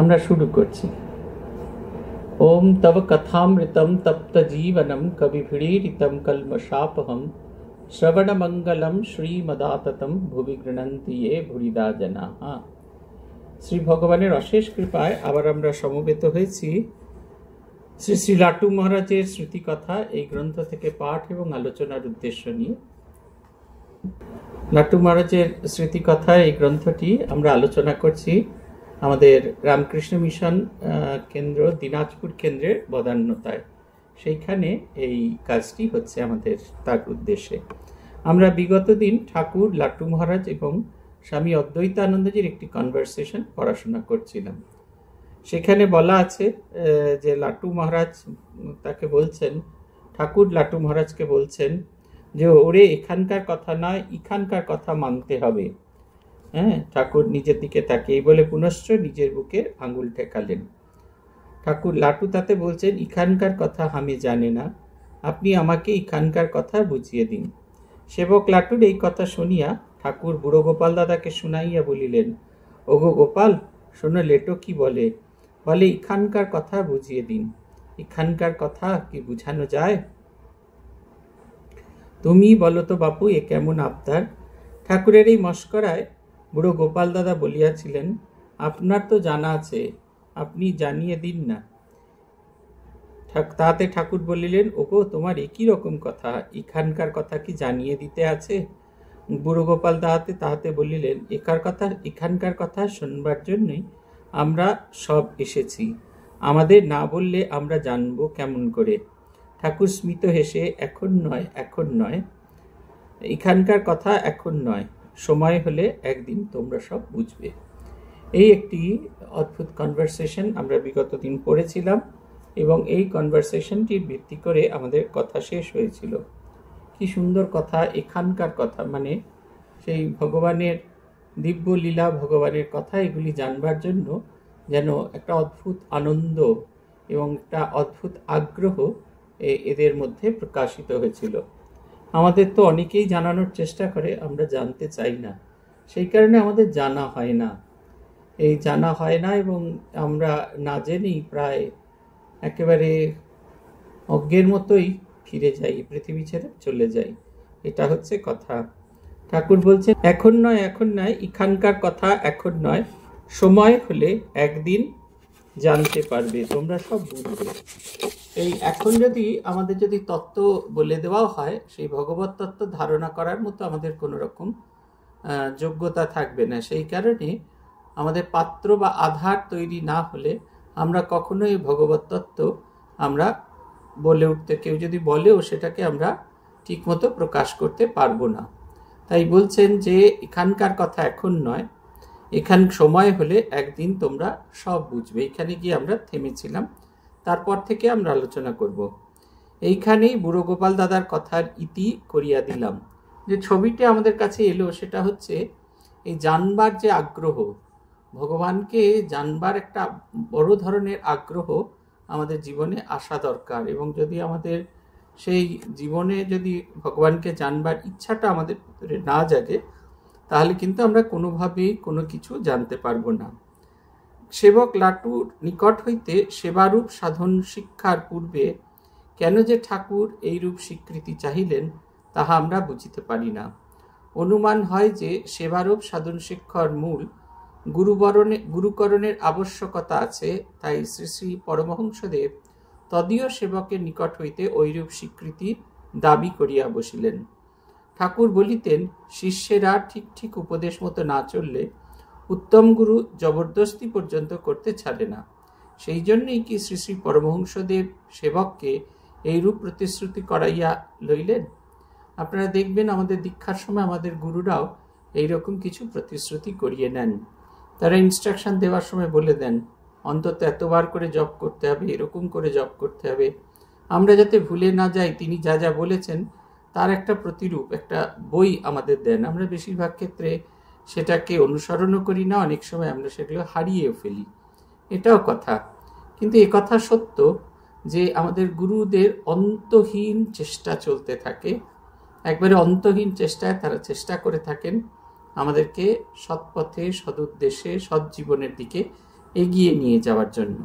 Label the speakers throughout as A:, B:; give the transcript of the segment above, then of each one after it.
A: আমরা শুরু করছি ওম তব কথামৃতম তপ্ত জীবনম কবিভীড়িতম কলমশাপহম শ্রবণমঙ্গলম শ্রীমদাততম ভুবি গৃণন্তি এ ভুরিদা জানা শ্রী ভগবানের অশেষ কৃপায় আবার আমরা সমবেত হয়েছি শ্রী শ্রী লাটু মহারাজের স্মৃতিকথা এই গ্রন্থ থেকে পাঠ এবং আলোচনার উদ্দেশ্য নিয়ে নাটু মহারাজের স্মৃতিকথা এই গ্রন্থটি আমরা আলোচনা করছি আমাদের রামকৃষ্ণ মিশন কেন্দ্র দিনাজপুর কেন্দ্রের বদান্যতায় সেইখানে এই কাজটি হচ্ছে আমাদের তার উদ্দেশ্যে আমরা বিগত দিন ঠাকুর লাট্টু মহারাজ এবং স্বামী অদ্বৈতানন্দজির একটি কনভারসেশন পড়াশোনা করছিলাম সেখানে বলা আছে যে লাট্টু মহারাজ তাকে বলছেন ঠাকুর লাট্টু মহারাজকে বলছেন যে ওরে এখানকার কথা নয় এখানকার কথা মানতে হবে হ্যাঁ ঠাকুর নিজের দিকে তাকিয়ে বলে পুনশ্চ নিজের বুকে আঙুল ঠেকালেন ঠাকুর লাটু তাতে বলছেন এখানকার কথা আমি জানি না আপনি আমাকে এখানকার কথা বুঝিয়ে দিন সেবক লাটুর এই কথা শুনিয়া ঠাকুর বুড়ো গোপাল দাদাকে শুনাইয়া বলিলেন ওগো গোপাল শোনো লেটো কি বলে বলে এখানকার কথা বুঝিয়ে দিন এখানকার কথা কি বুঝানো যায় তুমি বলো তো বাপু এ কেমন আবদার ঠাকুরের এই মস্করায় বুড়ো গোপাল দাদা বলিয়াছিলেন আপনার তো জানা আছে আপনি জানিয়ে দিন না তাতে ঠাকুর বলিলেন ওগো তোমার একই রকম কথা এখানকার কথা কি জানিয়ে দিতে আছে বুড়ো গোপাল দাহাতে তাহাতে বলিলেন একার কথা এখানকার কথা শুনবার জন্যই আমরা সব এসেছি আমাদের না বললে আমরা জানব কেমন করে ঠাকুর স্মিত হেসে এখন নয় এখন নয় এখানকার কথা এখন নয় সময় হলে একদিন তোমরা সব বুঝবে এই একটি অদ্ভুত কনভারসেশন আমরা বিগত দিন পড়েছিলাম এবং এই কনভারসেশনটির ভিত্তি করে আমাদের কথা শেষ হয়েছিল কি সুন্দর কথা এখানকার কথা মানে সেই ভগবানের দিব্য লীলা ভগবানের কথা এগুলি জানবার জন্য যেন একটা অদ্ভুত আনন্দ এবং একটা অদ্ভুত আগ্রহ এদের মধ্যে প্রকাশিত হয়েছিল আমাদের তো অনেকেই জানানোর চেষ্টা করে আমরা জানতে চাই না সেই কারণে আমাদের জানা হয় না এই জানা হয় না এবং আমরা না জেনেই প্রায় একেবারে অজ্ঞের মতোই ফিরে যাই পৃথিবী ছেড়ে চলে যাই এটা হচ্ছে কথা ঠাকুর বলছেন এখন নয় এখন নয় এখানকার কথা এখন নয় সময় হলে একদিন জানতে পারবে তোমরা সব বুঝবে এই এখন যদি আমাদের যদি তত্ত্ব বলে দেওয়াও হয় সেই ভগবৎ তত্ত্ব ধারণা করার মতো আমাদের কোনো রকম যোগ্যতা থাকবে না সেই কারণে আমাদের পাত্র বা আধার তৈরি না হলে আমরা কখনো এই ভগবৎ তত্ত্ব আমরা বলে উঠতে কেউ যদি বলেও সেটাকে আমরা ঠিকমতো প্রকাশ করতে পারবো না তাই বলছেন যে এখানকার কথা এখন নয় এখান সময় হলে একদিন তোমরা সব বুঝবে এখানে গিয়ে আমরা থেমেছিলাম তারপর থেকে আমরা আলোচনা করব এইখানেই বুড়ো গোপাল দাদার কথার ইতি করিয়া দিলাম যে ছবিটি আমাদের কাছে এলো সেটা হচ্ছে এই জানবার যে আগ্রহ ভগবানকে জানবার একটা বড় ধরনের আগ্রহ আমাদের জীবনে আসা দরকার এবং যদি আমাদের সেই জীবনে যদি ভগবানকে জানবার ইচ্ছাটা আমাদের না জাগে তাহলে কিন্তু আমরা কোনোভাবেই কোনো কিছু জানতে পারবো না সেবক লাটুর নিকট হইতে সেবারূপ সাধন শিক্ষার পূর্বে কেন যে ঠাকুর এইরূপ স্বীকৃতি চাহিলেন তাহা আমরা বুঝিতে পারি না অনুমান হয় যে সেবারূপ সাধন শিক্ষার মূল গুরুবরণে গুরুকরণের আবশ্যকতা আছে তাই শ্রী শ্রী পরমহংসদেব তদীয় সেবকের নিকট হইতে ঐরূপ স্বীকৃতি দাবি করিয়া বসিলেন ঠাকুর বলিতেন শিষ্যেরা ঠিক ঠিক উপদেশ মতো না চললে উত্তম গুরু জবরদস্তি পর্যন্ত করতে ছাড়ে না সেই জন্যই কি শ্রী শ্রী পরমহংসদেব সেবককে এইরূপ প্রতিশ্রুতি করাইয়া লইলেন আপনারা দেখবেন আমাদের দীক্ষার সময় আমাদের গুরুরাও এইরকম কিছু প্রতিশ্রুতি করিয়ে নেন তারা ইনস্ট্রাকশন দেওয়ার সময় বলে দেন অন্তত এতবার করে জপ করতে হবে এরকম করে জপ করতে হবে আমরা যাতে ভুলে না যাই তিনি যা যা বলেছেন তার একটা প্রতিরূপ একটা বই আমাদের দেন আমরা বেশিরভাগ ক্ষেত্রে সেটাকে অনুসরণও করি না অনেক সময় আমরা সেগুলো হারিয়েও ফেলি এটাও কথা কিন্তু এ কথা সত্য যে আমাদের গুরুদের অন্তহীন চেষ্টা চলতে থাকে একবারে অন্তহীন চেষ্টায় তারা চেষ্টা করে থাকেন আমাদেরকে সৎপথে সদুদ্দেশ্যে সৎ জীবনের দিকে এগিয়ে নিয়ে যাওয়ার জন্য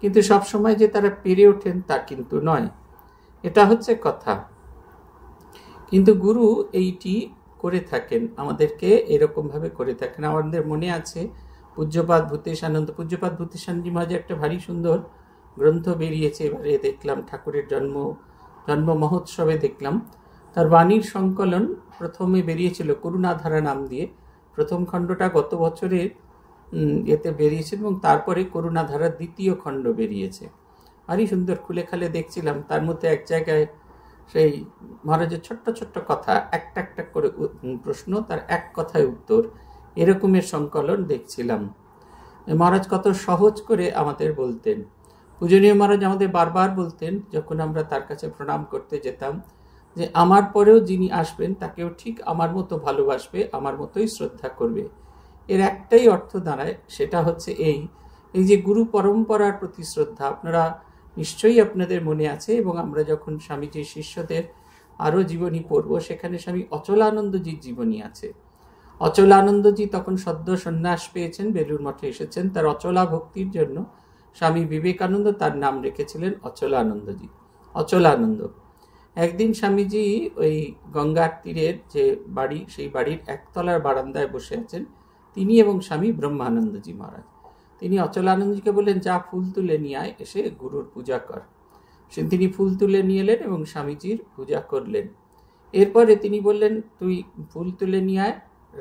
A: কিন্তু সবসময় যে তারা পেরে ওঠেন তা কিন্তু নয় এটা হচ্ছে কথা কিন্তু গুরু এইটি করে থাকেন আমাদেরকে এরকমভাবে করে থাকেন আমাদের মনে আছে পূজ্যপাত ভূতেশানন্দ পূজ্যপাত ভূতেশানন্দী মাঝে একটা ভারী সুন্দর গ্রন্থ বেরিয়েছে এবারে দেখলাম ঠাকুরের জন্ম জন্ম মহোৎসবে দেখলাম তার বাণীর সংকলন প্রথমে বেরিয়েছিল করুণাধারা নাম দিয়ে প্রথম খণ্ডটা গত বছরের এতে বেরিয়েছে এবং তারপরে করুণাধারার দ্বিতীয় খণ্ড বেরিয়েছে ভারী সুন্দর খুলে খালে দেখছিলাম তার মধ্যে এক জায়গায় সেই মহারাজের ছোট্ট ছোট্ট কথা একটা একটা করে প্রশ্ন তার এক কথায় উত্তর এরকমের সংকলন দেখছিলাম মহারাজ কত সহজ করে আমাদের বলতেন পূজনীয় মহারাজ আমাদের বারবার বলতেন যখন আমরা তার কাছে প্রণাম করতে যেতাম যে আমার পরেও যিনি আসবেন তাকেও ঠিক আমার মতো ভালোবাসবে আমার মতোই শ্রদ্ধা করবে এর একটাই অর্থ দাঁড়ায় সেটা হচ্ছে এই এই যে গুরু পরম্পরার প্রতি শ্রদ্ধা আপনারা নিশ্চয়ই আপনাদের মনে আছে এবং আমরা যখন স্বামীজির শিষ্যদের আরও জীবনী পড়ব সেখানে স্বামী অচলানন্দজির জীবনী আছে অচলানন্দজি তখন সদ্য সন্ন্যাস পেয়েছেন বেলুর মঠে এসেছেন তার অচলা ভক্তির জন্য স্বামী বিবেকানন্দ তার নাম রেখেছিলেন অচলানন্দজি অচলানন্দ একদিন স্বামীজি ওই গঙ্গার তীরের যে বাড়ি সেই বাড়ির একতলার বারান্দায় বসে আছেন তিনি এবং স্বামী ব্রহ্মানন্দজি মহারাজ তিনি অচলানন্দজিকে বললেন যা ফুল তুলে নিয়ে আয় এসে গুরুর পূজা কর সে তিনি ফুল তুলে নিয়ে এলেন এবং স্বামীজির পূজা করলেন এরপরে তিনি বললেন তুই ফুল তুলে নিয়ে আয়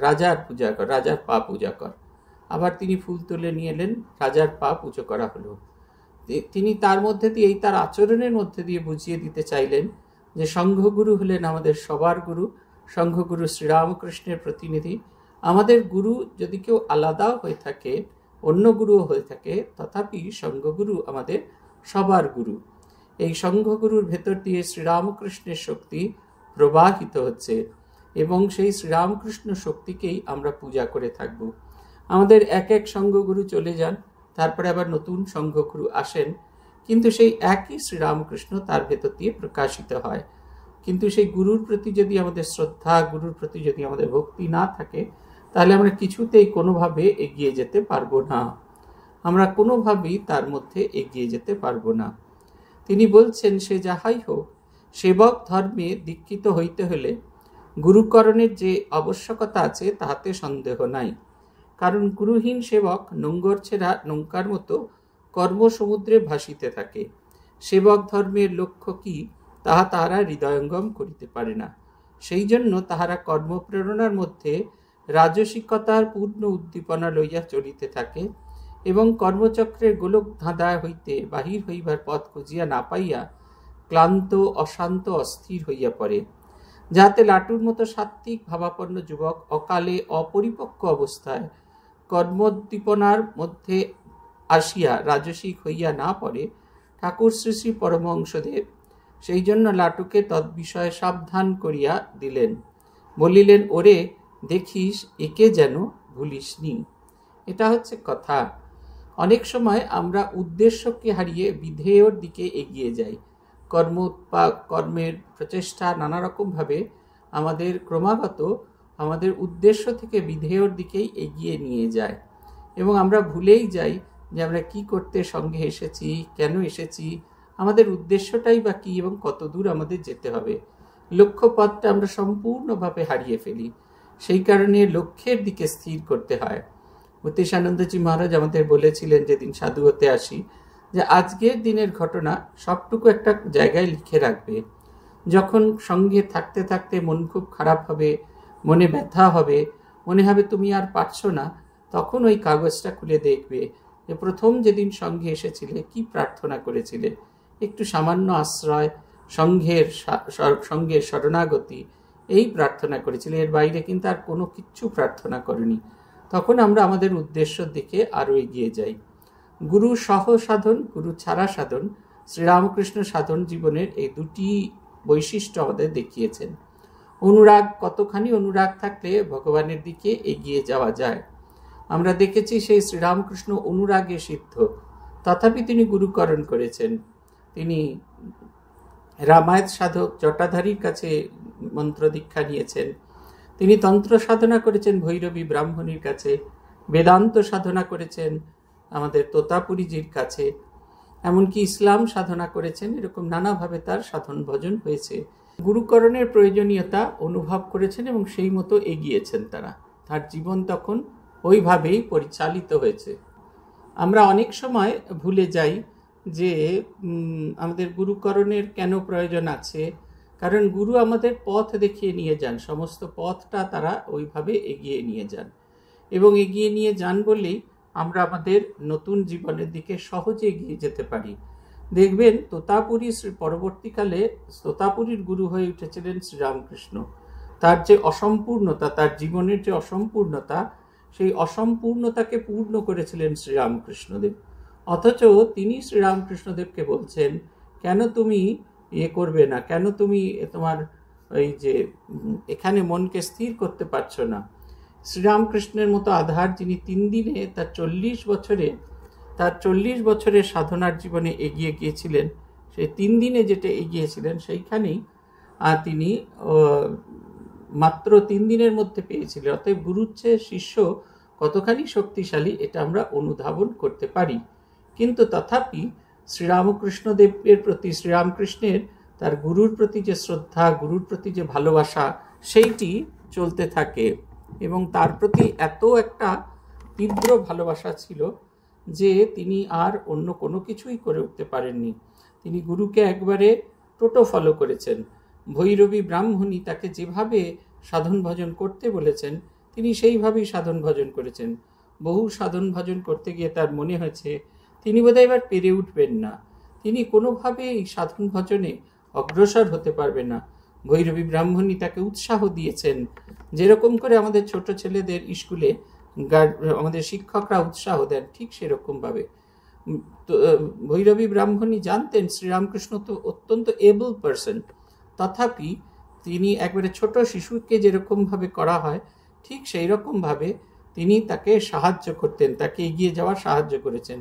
A: রাজার পূজা কর রাজার পা পূজা কর আবার তিনি ফুল তুলে নিয়ে এলেন রাজার পা পুজো করা হলো তিনি তার মধ্যে দিয়ে এই তার আচরণের মধ্যে দিয়ে বুঝিয়ে দিতে চাইলেন যে সংঘগুরু হলেন আমাদের সবার গুরু সংঘগুরু শ্রীরামকৃষ্ণের প্রতিনিধি আমাদের গুরু যদি কেউ আলাদাও হয়ে থাকে অন্য গুরুও হয়ে থাকে তথাপি সঙ্গগুরু আমাদের সবার গুরু এই সঙ্ঘগুরুর ভেতর দিয়ে শ্রীরামকৃষ্ণের শক্তি প্রবাহিত হচ্ছে এবং সেই শ্রীরামকৃষ্ণ শক্তিকেই আমরা পূজা করে থাকব আমাদের এক এক সঙ্ঘগুরু চলে যান তারপরে আবার নতুন সঙ্ঘগুরু আসেন কিন্তু সেই একই শ্রীরামকৃষ্ণ তার ভেতর দিয়ে প্রকাশিত হয় কিন্তু সেই গুরুর প্রতি যদি আমাদের শ্রদ্ধা গুরুর প্রতি যদি আমাদের ভক্তি না থাকে তাহলে আমরা কিছুতেই কোনোভাবে এগিয়ে যেতে পারবো না আমরা কোনোভাবেই তার মধ্যে এগিয়ে যেতে পারবো না তিনি বলছেন সে যাহাই হোক সেবক ধর্মে দীক্ষিত হইতে হলে গুরুকরণের যে আবশ্যকতা আছে তাহাতে সন্দেহ নাই কারণ গুরুহীন সেবক নোঙ্গর ছেড়া নৌকার মতো কর্মসমুদ্রে ভাসিতে থাকে সেবক ধর্মের লক্ষ্য কি তাহা তাহারা হৃদয়ঙ্গম করিতে পারে না সেই জন্য তাহারা কর্মপ্রেরণার মধ্যে রাজসিকতার পূর্ণ উদ্দীপনা লইয়া চলিতে থাকে এবং কর্মচক্রের গোলক ধাঁধা হইতে বাহির হইবার পথ খুঁজিয়া না পাইয়া ক্লান্ত অশান্ত অস্থির হইয়া পড়ে যাতে লাটুর মতো সাত্ত্বিক ভাবাপন্ন যুবক অকালে অপরিপক্ক অবস্থায় কর্মোদ্দীপনার মধ্যে আসিয়া রাজসিক হইয়া না পড়ে ঠাকুর শ্রী শ্রী পরমহংসদেব সেই জন্য লাটুকে তদ্বিষয়ে সাবধান করিয়া দিলেন বলিলেন ওরে দেখিস একে যেন ভুলিস নি এটা হচ্ছে কথা অনেক সময় আমরা উদ্দেশ্যকে হারিয়ে বিধেয়র দিকে এগিয়ে যাই কর্ম কর্মের প্রচেষ্টা নানা রকমভাবে আমাদের ক্রমাগত আমাদের উদ্দেশ্য থেকে বিধেয়র দিকেই এগিয়ে নিয়ে যায় এবং আমরা ভুলেই যাই যে আমরা কি করতে সঙ্গে এসেছি কেন এসেছি আমাদের উদ্দেশ্যটাই বা কী এবং কত দূর আমাদের যেতে হবে লক্ষ্যপথটা আমরা সম্পূর্ণভাবে হারিয়ে ফেলি সেই কারণে লক্ষ্যের দিকে স্থির করতে হয় আনন্দজি মহারাজ আমাদের বলেছিলেন যেদিন সাধু হতে আসি যে আজকের দিনের ঘটনা সবটুকু একটা জায়গায় লিখে রাখবে যখন সঙ্গে থাকতে থাকতে মন খুব খারাপ হবে মনে ব্যথা হবে মনে হবে তুমি আর পারছো না তখন ওই কাগজটা খুলে দেখবে যে প্রথম যেদিন সঙ্গে এসেছিলে কি প্রার্থনা করেছিলে একটু সামান্য আশ্রয় সঙ্ঘের সঙ্গে শরণাগতি এই প্রার্থনা করেছিল এর বাইরে কিন্তু আর কোনো কিচ্ছু প্রার্থনা করেনি তখন আমরা আমাদের উদ্দেশ্য দিকে আরও এগিয়ে যাই গুরু সহ সাধন গুরু ছাড়া সাধন শ্রীরামকৃষ্ণ সাধন জীবনের এই দুটি বৈশিষ্ট্য আমাদের দেখিয়েছেন অনুরাগ কতখানি অনুরাগ থাকলে ভগবানের দিকে এগিয়ে যাওয়া যায় আমরা দেখেছি সেই শ্রীরামকৃষ্ণ অনুরাগে সিদ্ধ তথাপি তিনি গুরুকরণ করেছেন তিনি রামায়ণ সাধক জটাধারীর কাছে মন্ত্র দীক্ষা নিয়েছেন তিনি তন্ত্র সাধনা করেছেন ভৈরবী ব্রাহ্মণীর কাছে বেদান্ত সাধনা করেছেন আমাদের তোতাপুরীজির কাছে এমনকি ইসলাম সাধনা করেছেন এরকম নানাভাবে তার সাধন ভজন হয়েছে গুরুকরণের প্রয়োজনীয়তা অনুভব করেছেন এবং সেই মতো এগিয়েছেন তারা তার জীবন তখন ওইভাবেই পরিচালিত হয়েছে আমরা অনেক সময় ভুলে যাই যে আমাদের গুরুকরণের কেন প্রয়োজন আছে কারণ গুরু আমাদের পথ দেখিয়ে নিয়ে যান সমস্ত পথটা তারা ওইভাবে এগিয়ে নিয়ে যান এবং এগিয়ে নিয়ে যান বলেই আমরা আমাদের নতুন জীবনের দিকে সহজে এগিয়ে যেতে পারি দেখবেন তোতাপুরী পরবর্তীকালে তোতাপুরীর গুরু হয়ে উঠেছিলেন শ্রীরামকৃষ্ণ তার যে অসম্পূর্ণতা তার জীবনের যে অসম্পূর্ণতা সেই অসম্পূর্ণতাকে পূর্ণ করেছিলেন শ্রীরামকৃষ্ণদেব অথচ তিনি শ্রীরামকৃষ্ণদেবকে বলছেন কেন তুমি ইয়ে করবে না কেন তুমি তোমার ওই যে এখানে মনকে স্থির করতে পারছো না শ্রীরামকৃষ্ণের মতো আধার যিনি তিন দিনে তার চল্লিশ বছরে তার চল্লিশ বছরের সাধনার জীবনে এগিয়ে গিয়েছিলেন সেই তিন দিনে যেটা এগিয়েছিলেন সেইখানেই তিনি মাত্র তিন দিনের মধ্যে পেয়েছিলেন অতএব গুরুর চেয়ে শিষ্য কতখানি শক্তিশালী এটা আমরা অনুধাবন করতে পারি কিন্তু তথাপি শ্রীরামকৃষ্ণদেবের প্রতি শ্রীরামকৃষ্ণের তার গুরুর প্রতি যে শ্রদ্ধা গুরুর প্রতি যে ভালোবাসা সেইটি চলতে থাকে এবং তার প্রতি এত একটা তীব্র ভালোবাসা ছিল যে তিনি আর অন্য কোনো কিছুই করে উঠতে পারেননি তিনি গুরুকে একবারে টোটো ফলো করেছেন ভৈরবী ব্রাহ্মণী তাকে যেভাবে সাধন ভজন করতে বলেছেন তিনি সেইভাবেই সাধন ভজন করেছেন বহু সাধন ভজন করতে গিয়ে তার মনে হয়েছে তিনি বোধহয় এবার পেরে উঠবেন না তিনি কোনোভাবেই সাধন ভজনে অগ্রসর হতে পারবে না ভৈরবী ব্রাহ্মণী তাকে উৎসাহ দিয়েছেন যেরকম করে আমাদের ছোট ছেলেদের স্কুলে আমাদের শিক্ষকরা উৎসাহ দেন ঠিক সেরকমভাবে ভৈরবী ব্রাহ্মণী জানতেন শ্রীরামকৃষ্ণ তো অত্যন্ত এবল পার্সন তথাপি তিনি একবারে ছোট শিশুকে যেরকমভাবে করা হয় ঠিক সেই রকমভাবে তিনি তাকে সাহায্য করতেন তাকে এগিয়ে যাওয়ার সাহায্য করেছেন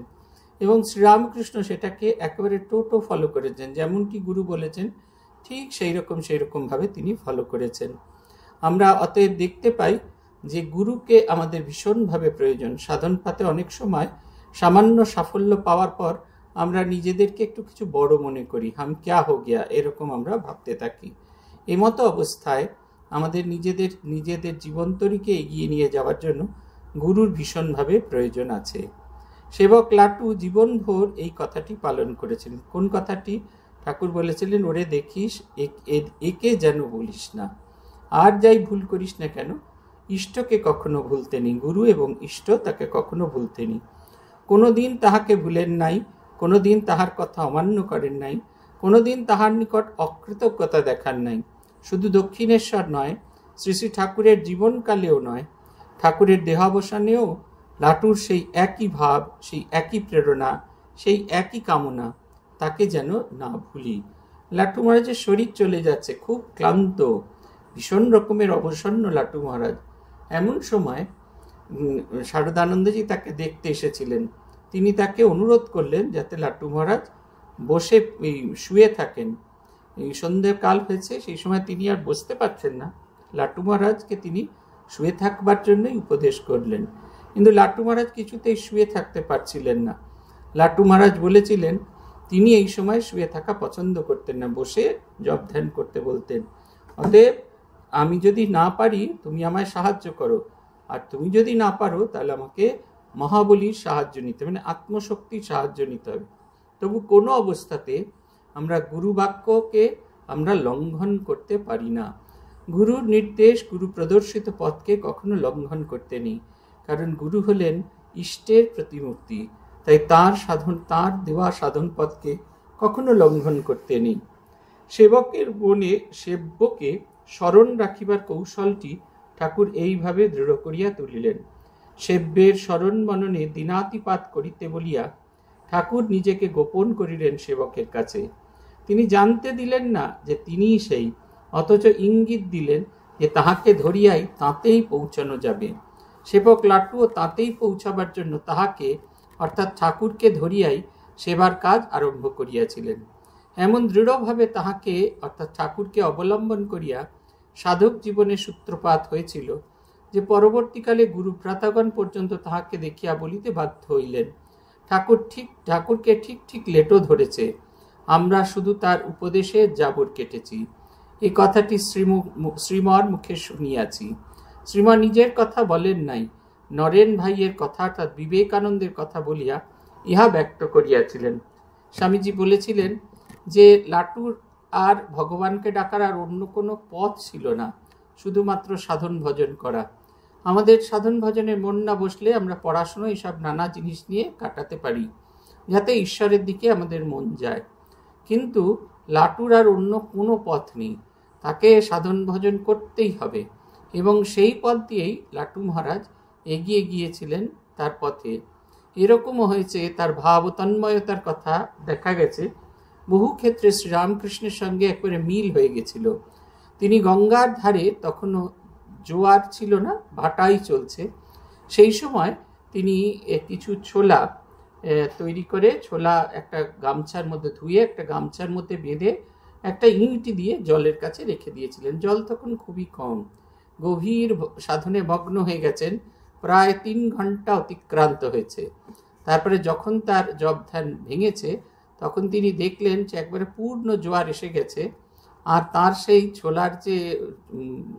A: এবং শ্রীরামকৃষ্ণ সেটাকে একেবারে টোটো ফলো করেছেন যেমনটি গুরু বলেছেন ঠিক সেই রকম সেই রকমভাবে তিনি ফলো করেছেন আমরা অতএব দেখতে পাই যে গুরুকে আমাদের ভীষণভাবে প্রয়োজন সাধন পাতে অনেক সময় সামান্য সাফল্য পাওয়ার পর আমরা নিজেদেরকে একটু কিছু বড় মনে করি হাম ক্যা হো গিয়া এরকম আমরা ভাবতে থাকি এমতো অবস্থায় আমাদের নিজেদের নিজেদের জীবন্তরীকে এগিয়ে নিয়ে যাওয়ার জন্য গুরুর ভীষণভাবে প্রয়োজন আছে সেবক লাটু জীবনভর এই কথাটি পালন করেছিলেন কোন কথাটি ঠাকুর বলেছিলেন ওরে দেখিস একে যেন বলিস না আর যাই ভুল করিস না কেন ইষ্টকে কখনো ভুলতেনি গুরু এবং ইষ্ট তাকে কখনো ভুলতেনি কোনোদিন কোনো দিন তাহাকে ভুলেন নাই কোনো দিন তাহার কথা অমান্য করেন নাই কোনো দিন তাহার নিকট অকৃতজ্ঞতা দেখান নাই শুধু দক্ষিণেশ্বর নয় শ্রী শ্রী ঠাকুরের জীবনকালেও নয় ঠাকুরের দেহাবসানেও লাটুর সেই একই ভাব সেই একই প্রেরণা সেই একই কামনা তাকে যেন না ভুলি লাটু মহারাজের শরীর চলে যাচ্ছে খুব ক্লান্ত ভীষণ রকমের অবসন্ন লাটু মহারাজ এমন সময় শারদানন্দজি তাকে দেখতে এসেছিলেন তিনি তাকে অনুরোধ করলেন যাতে লাট্টু মহারাজ বসে শুয়ে থাকেন এই কাল হয়েছে সেই সময় তিনি আর বসতে পারছেন না লাট্টু মহারাজকে তিনি শুয়ে থাকবার জন্যই উপদেশ করলেন কিন্তু লাট্টু মহারাজ কিছুতেই শুয়ে থাকতে পারছিলেন না লাট্টু মহারাজ বলেছিলেন তিনি এই সময় শুয়ে থাকা পছন্দ করতেন না বসে জব ধ্যান করতে বলতেন অতএব আমি যদি না পারি তুমি আমায় সাহায্য করো আর তুমি যদি না পারো তাহলে আমাকে মহাবলীর সাহায্য নিতে মানে আত্মশক্তির সাহায্য নিতে হবে তবু কোনো অবস্থাতে আমরা গুরু বাক্যকে আমরা লঙ্ঘন করতে পারি না গুরুর নির্দেশ গুরু প্রদর্শিত পথকে কখনো লঙ্ঘন করতে নেই কারণ গুরু হলেন ইষ্টের প্রতিমূর্তি তাই তার সাধন তার দেওয়া সাধন পথকে কখনো লঙ্ঘন করতে নেই সেবকের বনে সেব্যকে স্মরণ রাখিবার কৌশলটি ঠাকুর এইভাবে দৃঢ় করিয়া তুলিলেন সেব্যের স্মরণ মননে দিনাতিপাত করিতে বলিয়া ঠাকুর নিজেকে গোপন করিলেন সেবকের কাছে তিনি জানতে দিলেন না যে তিনিই সেই অথচ ইঙ্গিত দিলেন যে তাহাকে ধরিয়াই তাতেই পৌঁছানো যাবে সেবক লাটুও তাতেই পৌঁছাবার জন্য তাহাকে অর্থাৎ ঠাকুরকে ধরিয়াই সেবার কাজ আরম্ভ করিয়াছিলেন এমন দৃঢ়ভাবে তাহাকে অর্থাৎ ঠাকুরকে অবলম্বন করিয়া সাধক জীবনে সূত্রপাত হয়েছিল যে পরবর্তীকালে গুরুভ্রাতাগণ পর্যন্ত তাহাকে দেখিয়া বলিতে বাধ্য হইলেন ঠাকুর ঠিক ঠাকুরকে ঠিক ঠিক লেটো ধরেছে আমরা শুধু তার উপদেশে জাবর কেটেছি এ কথাটি শ্রীমু শ্রীমর মুখে শুনিয়াছি শ্রীমা নিজের কথা বলেন নাই নরেন ভাইয়ের কথা অর্থাৎ বিবেকানন্দের কথা বলিয়া ইহা ব্যক্ত করিয়াছিলেন স্বামীজি বলেছিলেন যে লাটুর আর ভগবানকে ডাকার আর অন্য কোনো পথ ছিল না শুধুমাত্র সাধন ভজন করা আমাদের সাধন ভজনে মন না বসলে আমরা পড়াশুনো এইসব নানা জিনিস নিয়ে কাটাতে পারি যাতে ঈশ্বরের দিকে আমাদের মন যায় কিন্তু লাটুর আর অন্য কোনো পথ নেই তাকে সাধন ভজন করতেই হবে এবং সেই পথ দিয়েই লাটু মহারাজ এগিয়ে গিয়েছিলেন তার পথে এরকমও হয়েছে তার ভাব তন্ময়তার কথা দেখা গেছে বহু ক্ষেত্রে শ্রীরামকৃষ্ণের সঙ্গে একবারে মিল হয়ে গেছিল তিনি গঙ্গার ধারে তখনও জোয়ার ছিল না ভাটাই চলছে সেই সময় তিনি কিছু ছোলা তৈরি করে ছোলা একটা গামছার মধ্যে ধুয়ে একটা গামছার মধ্যে বেঁধে একটা ইঁট দিয়ে জলের কাছে রেখে দিয়েছিলেন জল তখন খুবই কম গভীর সাধনে মগ্ন হয়ে গেছেন প্রায় তিন ঘন্টা অতিক্রান্ত হয়েছে তারপরে যখন তার জব ধ্যান ভেঙেছে তখন তিনি দেখলেন যে একবারে পূর্ণ জোয়ার এসে গেছে আর তার সেই ছোলার যে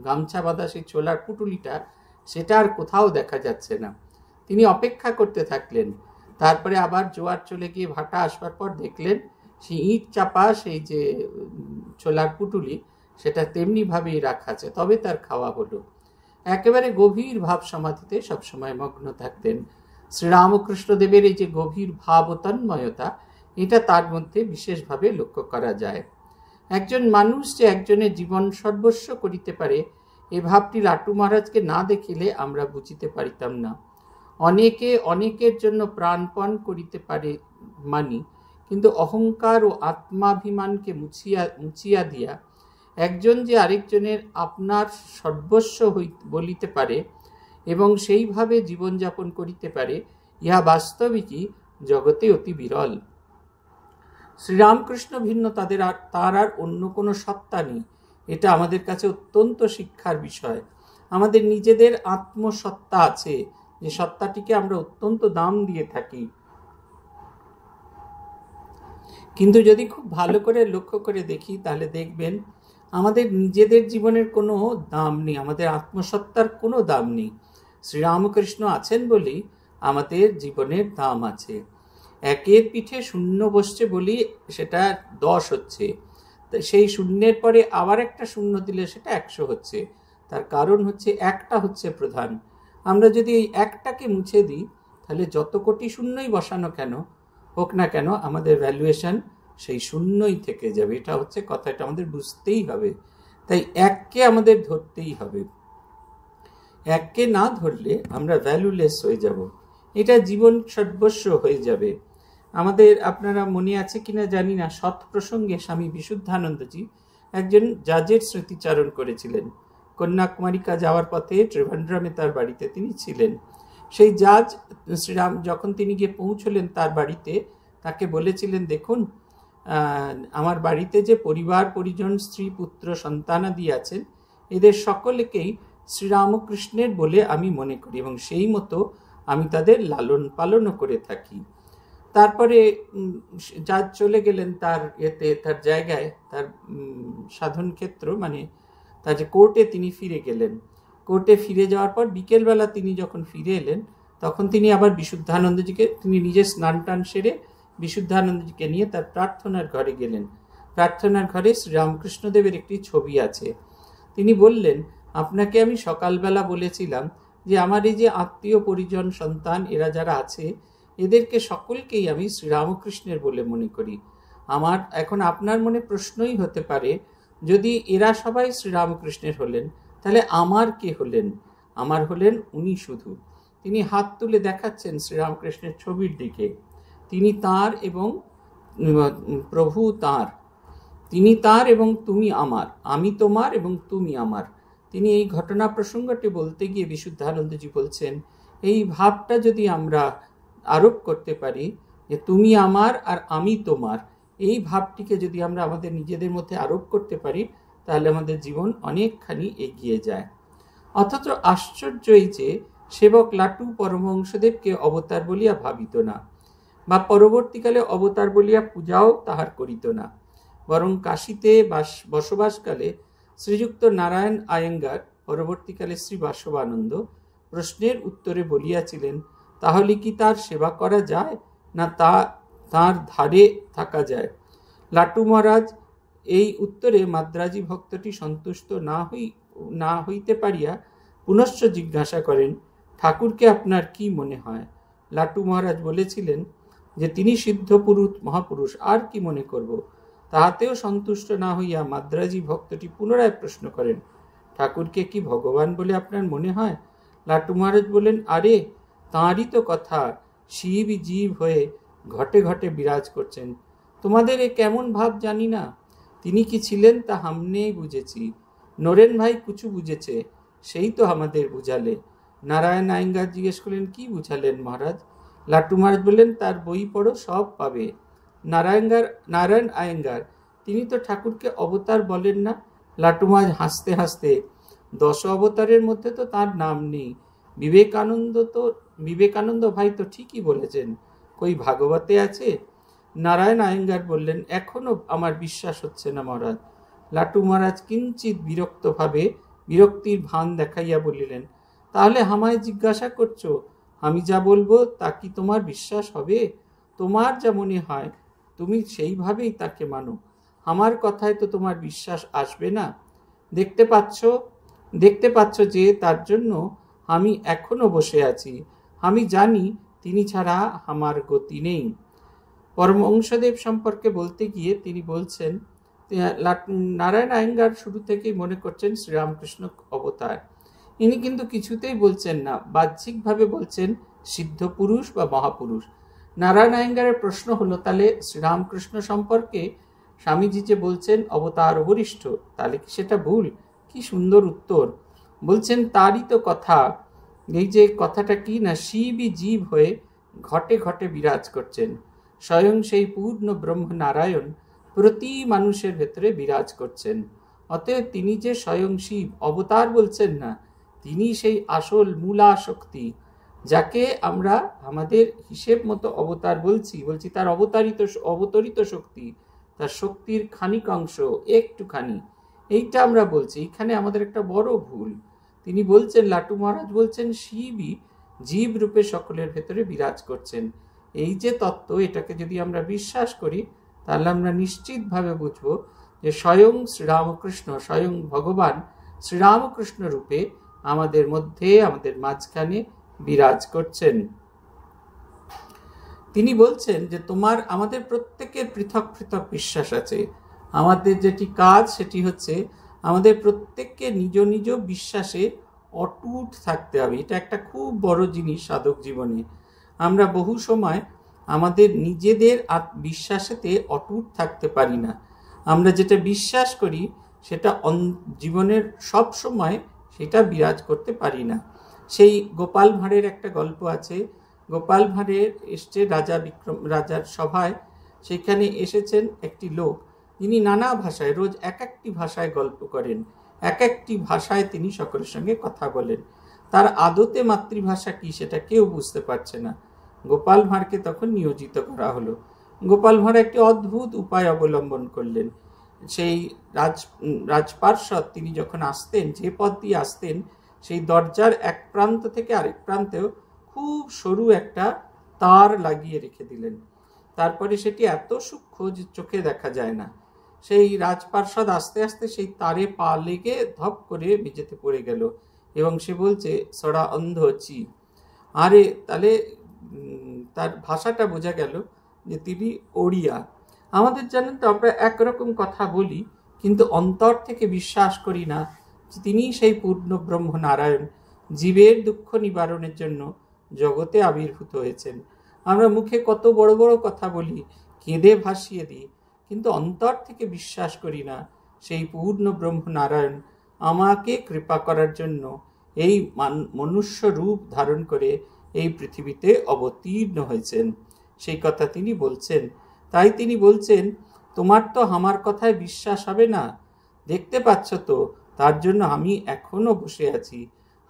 A: গামছা বাঁধা সেই ছোলার পুটুলিটা সেটা আর কোথাও দেখা যাচ্ছে না তিনি অপেক্ষা করতে থাকলেন তারপরে আবার জোয়ার চলে গিয়ে ভাটা আসবার পর দেখলেন সেই ইঁট চাপা সেই যে ছোলার পুটুলি সেটা তেমনিভাবেই রাখা আছে তবে তার খাওয়া হলো একেবারে গভীর ভাব সমাধিতে সবসময় মগ্ন থাকতেন শ্রীরামকৃষ্ণদেবের এই যে গভীর ভাব ও তন্ময়তা এটা তার মধ্যে বিশেষভাবে লক্ষ্য করা যায় একজন মানুষ যে একজনের জীবন সর্বস্ব করিতে পারে এ ভাবটি লাটু মহারাজকে না দেখিলে আমরা বুঝিতে পারিতাম না অনেকে অনেকের জন্য প্রাণপণ করিতে পারে মানি কিন্তু অহংকার ও আত্মাভিমানকে মুছিয়া মুছিয়া দিয়া একজন যে আরেকজনের আপনার সর্বস্ব হই বলিতে পারে এবং সেইভাবে জীবনযাপন করিতে পারে ইহা বাস্তবিকই জগতে অতি বিরল শ্রীরামকৃষ্ণ ভিন্ন তাদের আর তার আর অন্য কোনো সত্তা নেই এটা আমাদের কাছে অত্যন্ত শিক্ষার বিষয় আমাদের নিজেদের আত্মসত্তা আছে যে সত্তাটিকে আমরা অত্যন্ত দাম দিয়ে থাকি কিন্তু যদি খুব ভালো করে লক্ষ্য করে দেখি তাহলে দেখবেন আমাদের নিজেদের জীবনের কোনো দাম নেই আমাদের আত্মসত্তার কোনো দাম নেই শ্রীরামকৃষ্ণ আছেন বলেই আমাদের জীবনের দাম আছে একের পিঠে শূন্য বসছে বলি সেটা দশ হচ্ছে সেই শূন্যের পরে আবার একটা শূন্য দিলে সেটা একশো হচ্ছে তার কারণ হচ্ছে একটা হচ্ছে প্রধান আমরা যদি এই একটাকে মুছে দিই তাহলে যত কোটি শূন্যই বসানো কেন হোক না কেন আমাদের ভ্যালুয়েশন সেই শূন্যই থেকে যাবে এটা হচ্ছে কথা এটা আমাদের বুঝতেই হবে তাই এককে আমাদের ধরতেই হবে এককে না ধরলে আমরা ভ্যালুলেস হয়ে যাব এটা জীবন সর্বস্ব হয়ে যাবে আমাদের আপনারা মনে আছে কিনা জানি না সৎ প্রসঙ্গে স্বামী বিশুদ্ধানন্দজি একজন জাজের স্মৃতিচারণ করেছিলেন কন্যাকুমারিকা যাওয়ার পথে ত্রিভান্ড্রামে তার বাড়িতে তিনি ছিলেন সেই জাজ শ্রীরাম যখন তিনি গিয়ে পৌঁছলেন তার বাড়িতে তাকে বলেছিলেন দেখুন আমার বাড়িতে যে পরিবার পরিজন স্ত্রী পুত্র সন্তানাদি আছেন এদের সকলকেই শ্রীরামকৃষ্ণের বলে আমি মনে করি এবং সেই মতো আমি তাদের লালন পালনও করে থাকি তারপরে যা চলে গেলেন তার এতে তার জায়গায় তার সাধন ক্ষেত্র মানে তার যে কোর্টে তিনি ফিরে গেলেন কোর্টে ফিরে যাওয়ার পর বিকেলবেলা তিনি যখন ফিরে এলেন তখন তিনি আবার বিশুদ্ধানন্দজিকে তিনি নিজে স্নান টান সেরে বিশুদ্ধানন্দকে নিয়ে তার প্রার্থনার ঘরে গেলেন প্রার্থনার ঘরে শ্রীরামকৃষ্ণদেবের একটি ছবি আছে তিনি বললেন আপনাকে আমি সকালবেলা বলেছিলাম যে আমার এই যে আত্মীয় পরিজন সন্তান এরা যারা আছে এদেরকে সকলকেই আমি শ্রীরামকৃষ্ণের বলে মনে করি আমার এখন আপনার মনে প্রশ্নই হতে পারে যদি এরা সবাই শ্রীরামকৃষ্ণের হলেন তাহলে আমার কে হলেন আমার হলেন উনি শুধু তিনি হাত তুলে দেখাচ্ছেন শ্রীরামকৃষ্ণের ছবির দিকে তিনি তার এবং প্রভু তার তিনি তার এবং তুমি আমার আমি তোমার এবং তুমি আমার তিনি এই ঘটনা প্রসঙ্গটি বলতে গিয়ে বিশুদ্ধানন্দজি বলছেন এই ভাবটা যদি আমরা আরোপ করতে পারি যে তুমি আমার আর আমি তোমার এই ভাবটিকে যদি আমরা আমাদের নিজেদের মধ্যে আরোপ করতে পারি তাহলে আমাদের জীবন অনেকখানি এগিয়ে যায় অথচ আশ্চর্যই যে সেবক লাটু পরমহংসদেবকে অবতার বলিয়া ভাবিত না বা পরবর্তীকালে অবতার বলিয়া পূজাও তাহার করিত না বরং কাশীতে বাস বসবাসকালে শ্রীযুক্ত নারায়ণ আয়েঙ্গার পরবর্তীকালে শ্রী বাসবানন্দ প্রশ্নের উত্তরে বলিয়াছিলেন তাহলে কি তার সেবা করা যায় না তা তাঁর ধারে থাকা যায় লাটু মহারাজ এই উত্তরে মাদ্রাজি ভক্তটি সন্তুষ্ট না হই না হইতে পারিয়া পুনশ্চ জিজ্ঞাসা করেন ঠাকুরকে আপনার কি মনে হয় লাটু মহারাজ বলেছিলেন যে তিনি সিদ্ধপুরুষ মহাপুরুষ আর কি মনে করব তাহাতেও সন্তুষ্ট না হইয়া মাদ্রাজি ভক্তটি পুনরায় প্রশ্ন করেন ঠাকুরকে কি ভগবান বলে আপনার মনে হয় লাটু মহারাজ বলেন আরে তাঁরই তো কথা শিব জীব হয়ে ঘটে ঘটে বিরাজ করছেন তোমাদের এ কেমন ভাব জানি না তিনি কি ছিলেন তা হামনেই বুঝেছি নরেন ভাই কুচু বুঝেছে সেই তো আমাদের বুঝালে নারায়ণ আইঙ্গার জিজ্ঞেস করলেন কি বুঝালেন মহারাজ লাট্টু মহারাজ বললেন তার বই পড়ো সব পাবে নারায়ণগার নারায়ণ আয়েঙ্গার তিনি তো ঠাকুরকে অবতার বলেন না লাটু মহারাজ হাসতে হাসতে দশ অবতারের মধ্যে তো তার নাম নেই বিবেকানন্দ তো বিবেকানন্দ ভাই তো ঠিকই বলেছেন কই ভাগবতে আছে নারায়ণ আয়েঙ্গার বললেন এখনও আমার বিশ্বাস হচ্ছে না মহারাজ লাটু মহারাজ কিঞ্চিত বিরক্তভাবে বিরক্তির ভান দেখাইয়া বলিলেন তাহলে হামায় জিজ্ঞাসা করছো আমি যা বলবো তা কি তোমার বিশ্বাস হবে তোমার যা মনে হয় তুমি সেইভাবেই তাকে মানো আমার কথায় তো তোমার বিশ্বাস আসবে না দেখতে পাচ্ছ দেখতে পাচ্ছ যে তার জন্য আমি এখনও বসে আছি আমি জানি তিনি ছাড়া আমার গতি নেই পরমংশদেব সম্পর্কে বলতে গিয়ে তিনি বলছেন নারায়ণ আয়েঙ্গার শুরু থেকেই মনে করছেন শ্রীরামকৃষ্ণ অবতার ইনি কিন্তু কিছুতেই বলছেন না বাহ্যিকভাবে বলছেন সিদ্ধ পুরুষ বা মহাপুরুষ নারায়ণ আয়েঙ্গারের প্রশ্ন হলো তাহলে শ্রীরামকৃষ্ণ সম্পর্কে স্বামীজি যে বলছেন অবতার অবরিষ্ঠ তাহলে কি সেটা ভুল কি সুন্দর উত্তর বলছেন তারই তো কথা এই যে কথাটা কি না শিবই জীব হয়ে ঘটে ঘটে বিরাজ করছেন স্বয়ং সেই পূর্ণ ব্রহ্ম নারায়ণ প্রতি মানুষের ভেতরে বিরাজ করছেন অতএব তিনি যে স্বয়ং শিব অবতার বলছেন না তিনি সেই আসল মূলা শক্তি যাকে আমরা আমাদের হিসেব মতো অবতার বলছি বলছি তার অবতারিত অবতরিত শক্তি তার শক্তির খানিক অংশ একটুখানি এইটা আমরা বলছি এখানে আমাদের একটা বড় ভুল তিনি বলছেন লাটু মহারাজ বলছেন শিবই জীব রূপে সকলের ভেতরে বিরাজ করছেন এই যে তত্ত্ব এটাকে যদি আমরা বিশ্বাস করি তাহলে আমরা নিশ্চিতভাবে বুঝব যে স্বয়ং শ্রীরামকৃষ্ণ স্বয়ং ভগবান শ্রীরামকৃষ্ণ রূপে আমাদের মধ্যে আমাদের মাঝখানে বিরাজ করছেন তিনি বলছেন যে তোমার আমাদের প্রত্যেকের পৃথক পৃথক বিশ্বাস আছে আমাদের যেটি কাজ সেটি হচ্ছে আমাদের প্রত্যেককে নিজ নিজ বিশ্বাসে অটুট থাকতে হবে এটা একটা খুব বড় জিনিস সাধক জীবনে আমরা বহু সময় আমাদের নিজেদের বিশ্বাসেতে অটুট থাকতে পারি না আমরা যেটা বিশ্বাস করি সেটা জীবনের সব সময় সেটা বিরাজ করতে পারি না সেই গোপাল ভাঁড়ের একটা গল্প আছে গোপাল ভাঁড়ের এসছে রাজা বিক্রম রাজার সভায় সেখানে এসেছেন একটি লোক যিনি নানা ভাষায় রোজ এক একটি ভাষায় গল্প করেন এক একটি ভাষায় তিনি সকলের সঙ্গে কথা বলেন তার আদতে মাতৃভাষা কি সেটা কেউ বুঝতে পারছে না গোপাল ভাঁড়কে তখন নিয়োজিত করা হলো গোপাল ভাঁড় একটি অদ্ভুত উপায় অবলম্বন করলেন সেই রাজ রাজপার্ষদ তিনি যখন আসতেন যে পথ দিয়ে আসতেন সেই দরজার এক প্রান্ত থেকে আরেক প্রান্তেও খুব সরু একটা তার লাগিয়ে রেখে দিলেন তারপরে সেটি এত সূক্ষ্ম যে চোখে দেখা যায় না সেই রাজপার্ষদ আস্তে আস্তে সেই তারে পা লেগে ধপ করে মেঝেতে পড়ে গেল এবং সে বলছে সরা অন্ধ চি আরে তাহলে তার ভাষাটা বোঝা গেল যে তিনি ওড়িয়া আমাদের জানেন তো আমরা একরকম কথা বলি কিন্তু অন্তর থেকে বিশ্বাস করি না যে তিনিই সেই পূর্ণ ব্রহ্ম নারায়ণ জীবের দুঃখ নিবারণের জন্য জগতে আবির্ভূত হয়েছেন আমরা মুখে কত বড় বড় কথা বলি কেঁদে ভাসিয়ে দিই কিন্তু অন্তর থেকে বিশ্বাস করি না সেই পূর্ণ ব্রহ্ম নারায়ণ আমাকে কৃপা করার জন্য এই মনুষ্য রূপ ধারণ করে এই পৃথিবীতে অবতীর্ণ হয়েছেন সেই কথা তিনি বলছেন তাই তিনি বলছেন তোমার তো আমার কথায় বিশ্বাস হবে না দেখতে পাচ্ছ তো তার জন্য আমি এখনও বসে আছি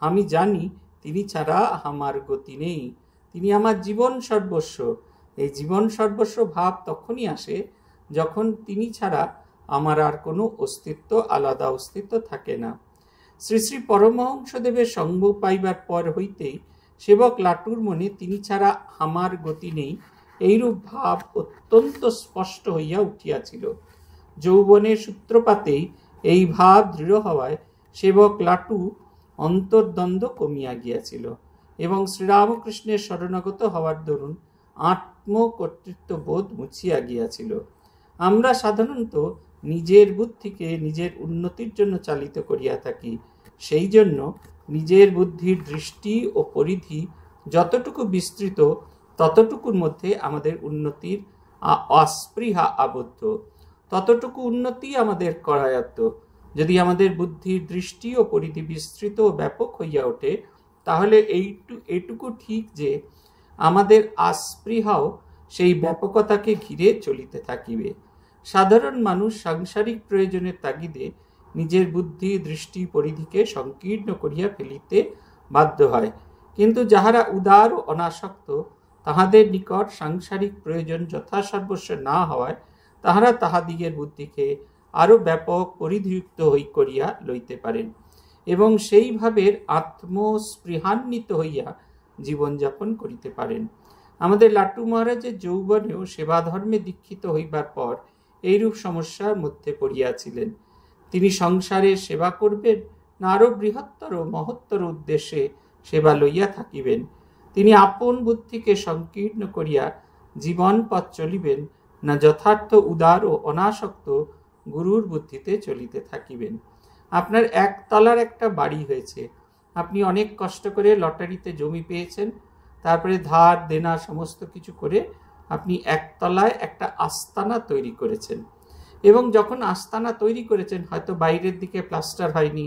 A: আমি জানি তিনি ছাড়া আমার গতি নেই তিনি আমার জীবন সর্বস্ব এই জীবন সর্বস্ব ভাব তখনই আসে যখন তিনি ছাড়া আমার আর কোনো অস্তিত্ব আলাদা অস্তিত্ব থাকে না শ্রী শ্রী পরমহংসদেবের সঙ্গ পাইবার পর হইতেই সেবক লাটুর মনে তিনি ছাড়া আমার গতি নেই এইরূপ ভাব অত্যন্ত স্পষ্ট হইয়া উঠিয়াছিল যৌবনের সূত্রপাতেই এই ভাব দৃঢ় হওয়ায় সেবক লাটু অন্তর্দ্বন্দ্ব কমিয়া গিয়াছিল এবং শ্রীরামকৃষ্ণের শরণাগত হওয়ার দরুন বোধ মুছিয়া গিয়াছিল আমরা সাধারণত নিজের বুদ্ধিকে নিজের উন্নতির জন্য চালিত করিয়া থাকি সেই জন্য নিজের বুদ্ধির দৃষ্টি ও পরিধি যতটুকু বিস্তৃত ততটুকুর মধ্যে আমাদের উন্নতির অস্পৃহা আবদ্ধ ততটুকু উন্নতি আমাদের করায়ত্ত যদি আমাদের বুদ্ধির দৃষ্টি ও পরিধি বিস্তৃত ও ব্যাপক হইয়া ওঠে তাহলে এইটু এটুকু ঠিক যে আমাদের আস্পৃহাও সেই ব্যাপকতাকে ঘিরে চলিতে থাকিবে সাধারণ মানুষ সাংসারিক প্রয়োজনের তাগিদে নিজের বুদ্ধি দৃষ্টি পরিধিকে সংকীর্ণ করিয়া ফেলিতে বাধ্য হয় কিন্তু যাহারা উদার ও অনাসক্ত তাহাদের নিকট সাংসারিক প্রয়োজন যথাসর্বস্ব না হওয়ায় তাহারা তাহাদিগের বুদ্ধিকে আরও ব্যাপক পরিধিযুক্ত হই করিয়া লইতে পারেন এবং সেইভাবে আত্মস্পৃহান্বিত হইয়া জীবনযাপন করিতে পারেন আমাদের লাটু মহারাজের যৌবনেও সেবাধর্মে দীক্ষিত হইবার পর এইরূপ সমস্যার মধ্যে পড়িয়াছিলেন তিনি সংসারে সেবা করবেন না আরও বৃহত্তর মহত্তর উদ্দেশ্যে সেবা লইয়া থাকিবেন তিনি আপন বুদ্ধিকে সংকীর্ণ করিয়া জীবন পথ চলিবেন না যথার্থ উদার ও অনাসক্ত গুরুর বুদ্ধিতে চলিতে থাকিবেন আপনার একতলার একটা বাড়ি হয়েছে আপনি অনেক কষ্ট করে লটারিতে জমি পেয়েছেন তারপরে ধার দেনা সমস্ত কিছু করে আপনি একতলায় একটা আস্তানা তৈরি করেছেন এবং যখন আস্তানা তৈরি করেছেন হয়তো বাইরের দিকে প্লাস্টার হয়নি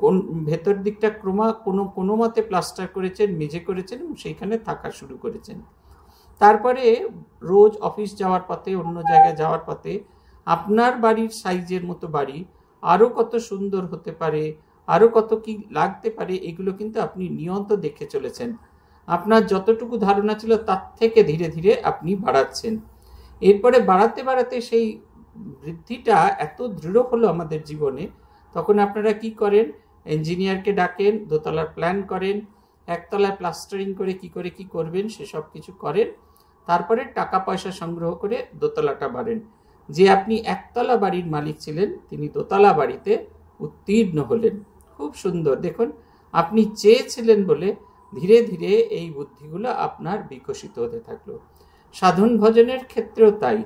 A: কোন ভেতর দিকটা ক্রমা কোনো কোনো মতে প্লাস্টার করেছেন মেঝে করেছেন সেইখানে থাকা শুরু করেছেন তারপরে রোজ অফিস যাওয়ার পথে অন্য জায়গায় যাওয়ার পথে আপনার বাড়ির সাইজের মতো বাড়ি আরও কত সুন্দর হতে পারে আরও কত কি লাগতে পারে এগুলো কিন্তু আপনি নিয়ন্ত দেখে চলেছেন আপনার যতটুকু ধারণা ছিল তার থেকে ধীরে ধীরে আপনি বাড়াচ্ছেন এরপরে বাড়াতে বাড়াতে সেই বৃদ্ধিটা এত দৃঢ় হলো আমাদের জীবনে তখন আপনারা কি করেন ইঞ্জিনিয়ারকে ডাকেন দোতলার প্ল্যান করেন একতলায় প্লাস্টারিং করে কি করে কি করবেন সেসব কিছু করেন তারপরে টাকা পয়সা সংগ্রহ করে দোতলাটা বাড়েন যে আপনি একতলা বাড়ির মালিক ছিলেন তিনি দোতলা বাড়িতে উত্তীর্ণ হলেন খুব সুন্দর দেখুন আপনি চেয়েছিলেন বলে ধীরে ধীরে এই বুদ্ধিগুলো আপনার বিকশিত হতে থাকলো সাধন ভজনের ক্ষেত্রেও তাই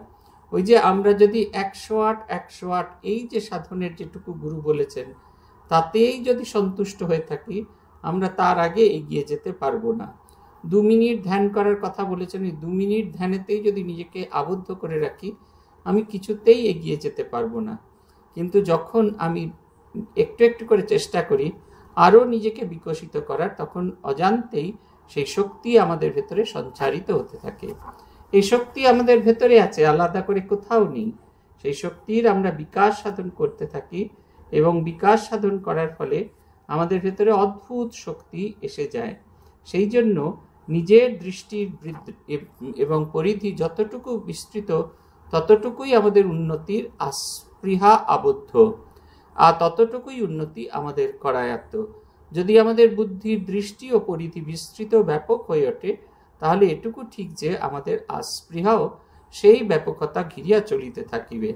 A: ওই যে আমরা যদি একশো আট একশো আট এই যে সাধনের যেটুকু গুরু বলেছেন তাতেই যদি সন্তুষ্ট হয়ে থাকি আমরা তার আগে এগিয়ে যেতে পারবো না দু মিনিট ধ্যান করার কথা বলেছেন দু মিনিট ধ্যানেতেই যদি নিজেকে আবদ্ধ করে রাখি আমি কিছুতেই এগিয়ে যেতে পারবো না কিন্তু যখন আমি একটু একটু করে চেষ্টা করি আরও নিজেকে বিকশিত করার তখন অজান্তেই সেই শক্তি আমাদের ভেতরে সঞ্চারিত হতে থাকে এই শক্তি আমাদের ভেতরে আছে আলাদা করে কোথাও নেই সেই শক্তির আমরা বিকাশ সাধন করতে থাকি এবং বিকাশ সাধন করার ফলে আমাদের ভেতরে অদ্ভুত শক্তি এসে যায় সেই জন্য নিজের দৃষ্টির এবং পরিধি যতটুকু বিস্তৃত ততটুকুই আমাদের উন্নতির আস্পৃহা আবদ্ধ আর ততটুকুই উন্নতি আমাদের করায়ত্ত যদি আমাদের বুদ্ধির দৃষ্টি ও পরিধি বিস্তৃত ব্যাপক হয়ে ওঠে তাহলে এটুকু ঠিক যে আমাদের আস্পৃহাও সেই ব্যাপকতা ঘিরিয়া চলিতে থাকিবে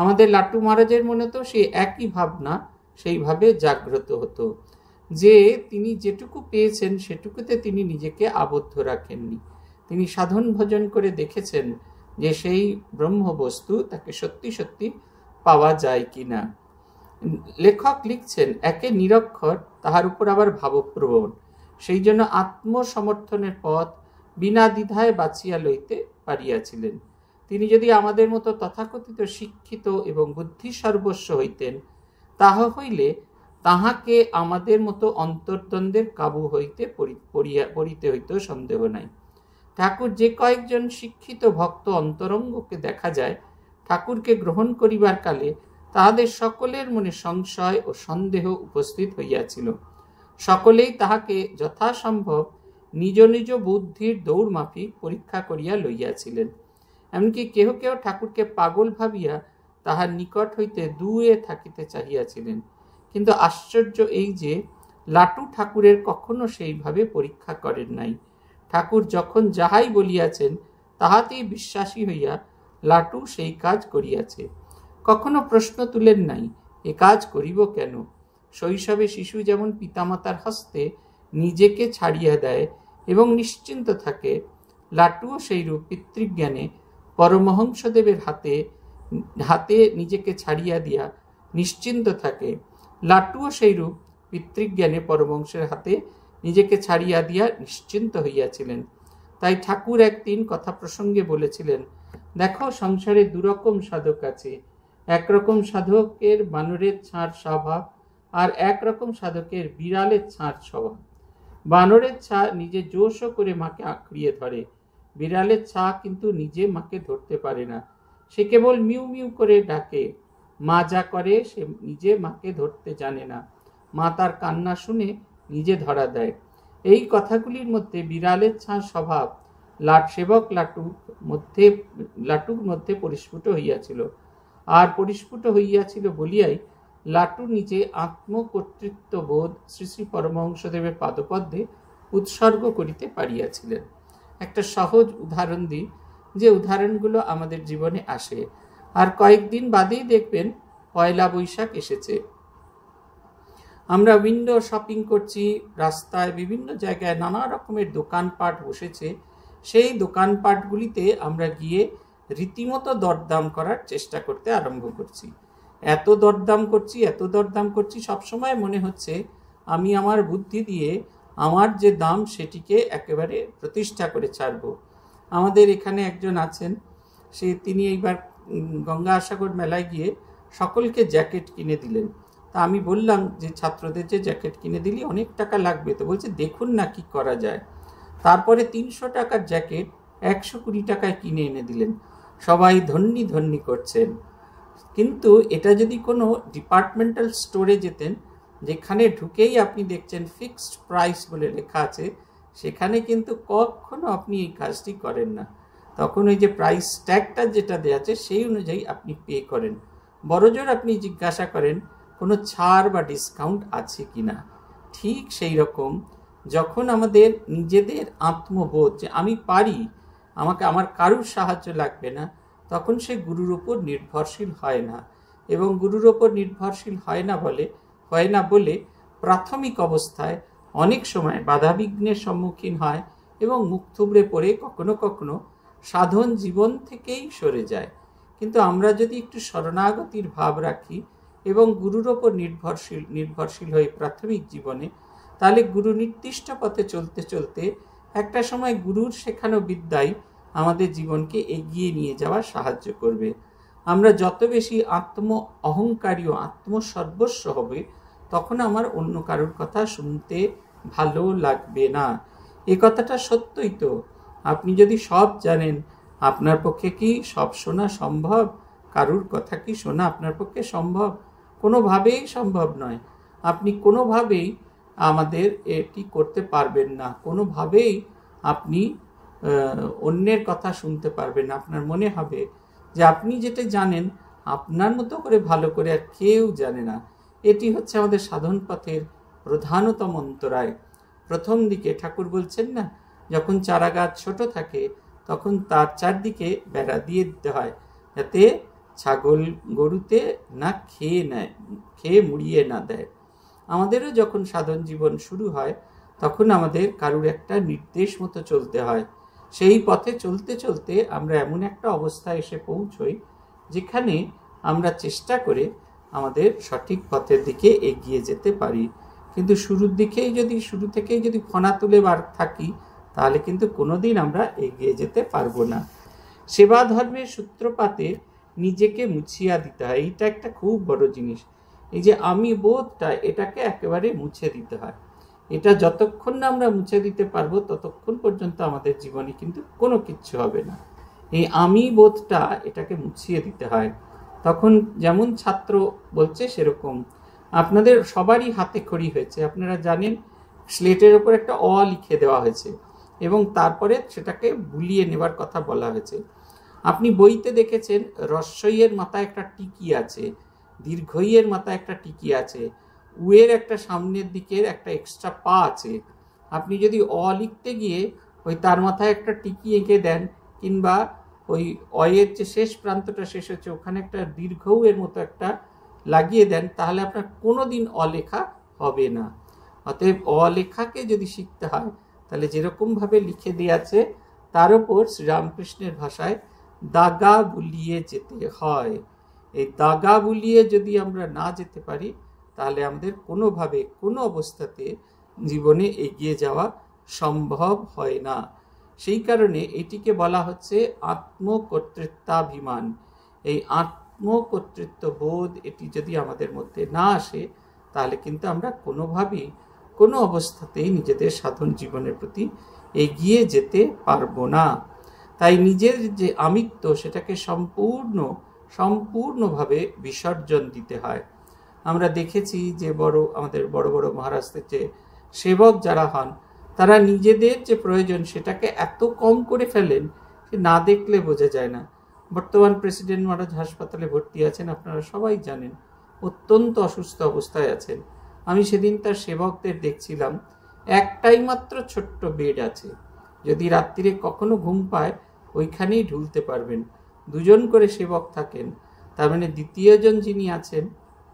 A: আমাদের লাট্টু মহারাজের মনে তো সেই একই ভাবনা সেইভাবে জাগ্রত হতো যে তিনি যেটুকু পেয়েছেন সেটুকুতে তিনি নিজেকে আবদ্ধ রাখেননি তিনি সাধন ভজন করে দেখেছেন যে সেই ব্রহ্মবস্তু তাকে সত্যি সত্যি পাওয়া যায় কি না লেখক লিখছেন একে নিরক্ষর তাহার উপর আবার ভাবপ্রবণ সেই জন্য আত্মসমর্থনের পথ বিনা দ্বিধায় বাঁচিয়া লইতে পারিয়াছিলেন তিনি যদি আমাদের মতো তথাকথিত শিক্ষিত এবং বুদ্ধি সর্বস্ব হইতেন তাহা হইলে তাহাকে আমাদের মতো অন্তর্দ্বন্দ্বের কাবু হইতে পড়িতে হইতেও সন্দেহ নাই ঠাকুর যে কয়েকজন শিক্ষিত ভক্ত অন্তরঙ্গকে দেখা যায় ঠাকুরকে গ্রহণ করিবার কালে তাহাদের সকলের মনে সংশয় ও সন্দেহ উপস্থিত হইয়াছিল সকলেই তাহাকে যথাসম্ভব নিজ নিজ বুদ্ধির দৌড় মাফিক পরীক্ষা করিয়া লইয়াছিলেন এমনকি কেহ কেহ ঠাকুরকে পাগল ভাবিয়া তাহার নিকট হইতে দূরে থাকিতে চাহিয়াছিলেন কিন্তু আশ্চর্য এই যে লাটু ঠাকুরের কখনো সেইভাবে পরীক্ষা করেন নাই ঠাকুর যখন যাহাই বলিয়াছেন তাহাতেই বিশ্বাসী হইয়া লাটু সেই কাজ করিয়াছে কখনো প্রশ্ন তুলেন নাই এ কাজ করিব কেন শৈশবে শিশু যেমন পিতামাতার হস্তে নিজেকে ছাড়িয়া দেয় এবং নিশ্চিন্ত থাকে লাটুও সেইরূপ পিতৃজ্ঞানে পরমহংসদেবের হাতে হাতে নিজেকে ছাড়িয়া দিয়া নিশ্চিন্ত থাকে লাট্টুও সেইরূপ পিতৃজ্ঞানে পরমহংসের হাতে নিজেকে ছাড়িয়া দিয়া নিশ্চিন্ত হইয়াছিলেন তাই ঠাকুর একদিন কথা প্রসঙ্গে বলেছিলেন দেখো সংসারে দুরকম সাধক আছে একরকম সাধকের বানরের ছাঁড় স্বভাব আর একরকম সাধকের বিড়ালের ছাঁড় স্বভাব বানরের ছাঁ নিজে জোশও করে মাকে আঁকড়িয়ে ধরে বিড়ালের ছা কিন্তু নিজে মাকে ধরতে পারে না সে কেবল মিউ মিউ করে ডাকে মা যা করে সে নিজে মাকে ধরতে জানে না মা তার কান্না শুনে নিজে ধরা দেয় এই কথাগুলির মধ্যে বিড়ালের ছাঁ স্বভাব লাট সেবক লাটুর মধ্যে লাটুর মধ্যে পরিস্ফুট হইয়াছিল আর পরিস্ফুট হইয়াছিল বলিয়াই লাটু নিজে আত্মকর্তৃত্ববোধ বোধ শ্রী শ্রী পরমহংসদেবের পাদপদ্মে উৎসর্গ করিতে পারিয়াছিলেন একটা সহজ উদাহরণ দিই যে উদাহরণগুলো আমাদের জীবনে আসে আর কয়েকদিন বাদেই দেখবেন পয়লা বৈশাখ এসেছে আমরা উইন্ডো শপিং করছি রাস্তায় বিভিন্ন জায়গায় নানা রকমের দোকানপাট বসেছে সেই দোকানপাটগুলিতে আমরা গিয়ে রীতিমতো দরদাম করার চেষ্টা করতে আরম্ভ করছি এত দরদাম করছি এত দরদাম করছি সবসময় মনে হচ্ছে আমি আমার বুদ্ধি দিয়ে আমার যে দাম সেটিকে একেবারে প্রতিষ্ঠা করে ছাড়ব আমাদের এখানে একজন আছেন সে তিনি এইবার গঙ্গা আসাগর মেলায় গিয়ে সকলকে জ্যাকেট কিনে দিলেন তা আমি বললাম যে ছাত্রদের যে জ্যাকেট কিনে দিলি অনেক টাকা লাগবে তো বলছে দেখুন না কি করা যায় তারপরে তিনশো টাকার জ্যাকেট একশো কুড়ি টাকায় কিনে এনে দিলেন সবাই ধন্যি ধন্যি করছেন কিন্তু এটা যদি কোনো ডিপার্টমেন্টাল স্টোরে যেতেন যেখানে ঢুকেই আপনি দেখছেন ফিক্সড প্রাইস বলে লেখা আছে সেখানে কিন্তু কখনো আপনি এই কাজটি করেন না তখন ওই যে প্রাইস ট্যাগটা যেটা দেওয়া আছে সেই অনুযায়ী আপনি পে করেন বড়জোর আপনি জিজ্ঞাসা করেন কোনো ছাড় বা ডিসকাউন্ট আছে কি না ঠিক সেই রকম যখন আমাদের নিজেদের আত্মবোধ যে আমি পারি আমাকে আমার কারুর সাহায্য লাগবে না তখন সে গুরুর ওপর নির্ভরশীল হয় না এবং গুরুর ওপর নির্ভরশীল হয় না বলে হয় না বলে প্রাথমিক অবস্থায় অনেক সময় বাধাবিঘ্নের সম্মুখীন হয় এবং মুখ থুবড়ে পড়ে কখনো কখনো সাধন জীবন থেকেই সরে যায় কিন্তু আমরা যদি একটু শরণাগতির ভাব রাখি এবং গুরুর ওপর নির্ভরশীল নির্ভরশীল হয়ে প্রাথমিক জীবনে তাহলে গুরু নির্দিষ্ট পথে চলতে চলতে একটা সময় গুরুর শেখানো বিদ্যাই আমাদের জীবনকে এগিয়ে নিয়ে যাওয়া সাহায্য করবে আমরা যত বেশি আত্ম অহংকারী ও আত্মসর্বস্ব হবে তখন আমার অন্য কারোর কথা শুনতে ভালো লাগবে না এ কথাটা সত্যই তো আপনি যদি সব জানেন আপনার পক্ষে কি সব শোনা সম্ভব কারুর কথা কি শোনা আপনার পক্ষে সম্ভব কোনোভাবেই সম্ভব নয় আপনি কোনোভাবেই আমাদের এটি করতে পারবেন না কোনোভাবেই আপনি অন্যের কথা শুনতে পারবেন আপনার মনে হবে যে আপনি যেটা জানেন আপনার মতো করে ভালো করে আর কেউ জানে না এটি হচ্ছে আমাদের সাধন পথের প্রধানতম অন্তরায় প্রথম দিকে ঠাকুর বলছেন না যখন চারা গাছ ছোট থাকে তখন তার চারদিকে বেড়া দিয়ে দিতে হয় যাতে ছাগল গরুতে না খেয়ে নেয় খেয়ে মুড়িয়ে না দেয় আমাদেরও যখন সাধন জীবন শুরু হয় তখন আমাদের কারুর একটা নির্দেশ মতো চলতে হয় সেই পথে চলতে চলতে আমরা এমন একটা অবস্থায় এসে পৌঁছই যেখানে আমরা চেষ্টা করে আমাদের সঠিক পথের দিকে এগিয়ে যেতে পারি কিন্তু শুরুর দিকেই যদি শুরু থেকেই যদি ফনা তুলে বার থাকি তাহলে কিন্তু কোনোদিন আমরা এগিয়ে যেতে পারবো না সেবা ধর্মের সূত্রপাতে নিজেকে মুছিয়া দিতে হয় এটা একটা খুব বড় জিনিস এই যে আমি বোধটা এটাকে একেবারে মুছে দিতে হয় এটা যতক্ষণ না আমরা মুছে দিতে পারবো ততক্ষণ পর্যন্ত আমাদের জীবনে কিন্তু কোনো কিচ্ছু হবে না এই আমি বোধটা এটাকে মুছিয়ে দিতে হয় তখন যেমন ছাত্র বলছে সেরকম আপনাদের সবারই হাতে খড়ি হয়েছে আপনারা জানেন স্লেটের ওপর একটা অ লিখে দেওয়া হয়েছে এবং তারপরে সেটাকে বুলিয়ে নেবার কথা বলা হয়েছে আপনি বইতে দেখেছেন রস্বইয়ের মাথায় একটা টিকি আছে দীর্ঘইয়ের মাথায় একটা টিকি আছে উয়ের একটা সামনের দিকের একটা এক্সট্রা পা আছে আপনি যদি অ লিখতে গিয়ে ওই তার মাথায় একটা টিকি এঁকে দেন কিংবা ওই অয়ের যে শেষ প্রান্তটা শেষ হচ্ছে ওখানে একটা দীর্ঘ এর মতো একটা লাগিয়ে দেন তাহলে আপনার কোনো দিন অলেখা হবে না অতএব অলেখাকে যদি শিখতে হয় তাহলে যেরকমভাবে লিখে দিয়েছে তার উপর শ্রীরামকৃষ্ণের ভাষায় দাগা বুলিয়ে যেতে হয় এই দাগা বুলিয়ে যদি আমরা না যেতে পারি তাহলে আমাদের কোনোভাবে কোনো অবস্থাতে জীবনে এগিয়ে যাওয়া সম্ভব হয় না সেই কারণে এটিকে বলা হচ্ছে আত্মকর্তৃত্বাভিমান এই আত্মকর্তৃত্ব বোধ এটি যদি আমাদের মধ্যে না আসে তাহলে কিন্তু আমরা কোনোভাবেই কোনো অবস্থাতেই নিজেদের সাধন জীবনের প্রতি এগিয়ে যেতে পারবো না তাই নিজের যে আমিত্ব সেটাকে সম্পূর্ণ সম্পূর্ণভাবে বিসর্জন দিতে হয় আমরা দেখেছি যে বড় আমাদের বড় বড় মহারাষ্ট্রের যে সেবক যারা হন তারা নিজেদের যে প্রয়োজন সেটাকে এত কম করে ফেলেন যে না দেখলে বোঝা যায় না বর্তমান প্রেসিডেন্ট মহারাজ হাসপাতালে ভর্তি আছেন আপনারা সবাই জানেন অত্যন্ত অসুস্থ অবস্থায় আছেন আমি সেদিন তার সেবকদের দেখছিলাম একটাই মাত্র ছোট্ট বেড আছে যদি রাত্রিরে কখনো ঘুম পায় ওইখানেই ঢুলতে পারবেন দুজন করে সেবক থাকেন তার মানে দ্বিতীয়জন যিনি আছেন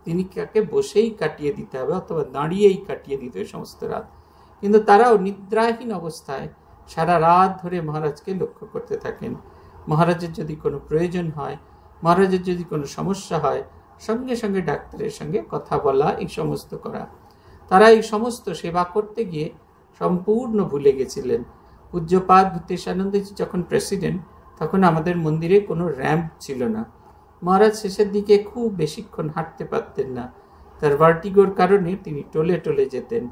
A: তিনি কাকে বসেই কাটিয়ে দিতে হবে অথবা দাঁড়িয়েই কাটিয়ে দিতে হবে সমস্ত রাত কিন্তু তারাও নিদ্রাহীন অবস্থায় সারা রাত ধরে মহারাজকে লক্ষ্য করতে থাকেন মহারাজের যদি কোনো প্রয়োজন হয় মহারাজের যদি কোনো সমস্যা হয় সঙ্গে সঙ্গে ডাক্তারের সঙ্গে কথা বলা এই সমস্ত করা তারা এই সমস্ত সেবা করতে গিয়ে সম্পূর্ণ ভুলে গেছিলেন পূজ্যপাদ ভূতেশানন্দজি যখন প্রেসিডেন্ট তখন আমাদের মন্দিরে কোনো র্যাম্প ছিল না মহারাজ শেষের দিকে খুব বেশিক্ষণ হাঁটতে পারতেন না তার ভার্টিগোর কারণে তিনি টলে টলে যেতেন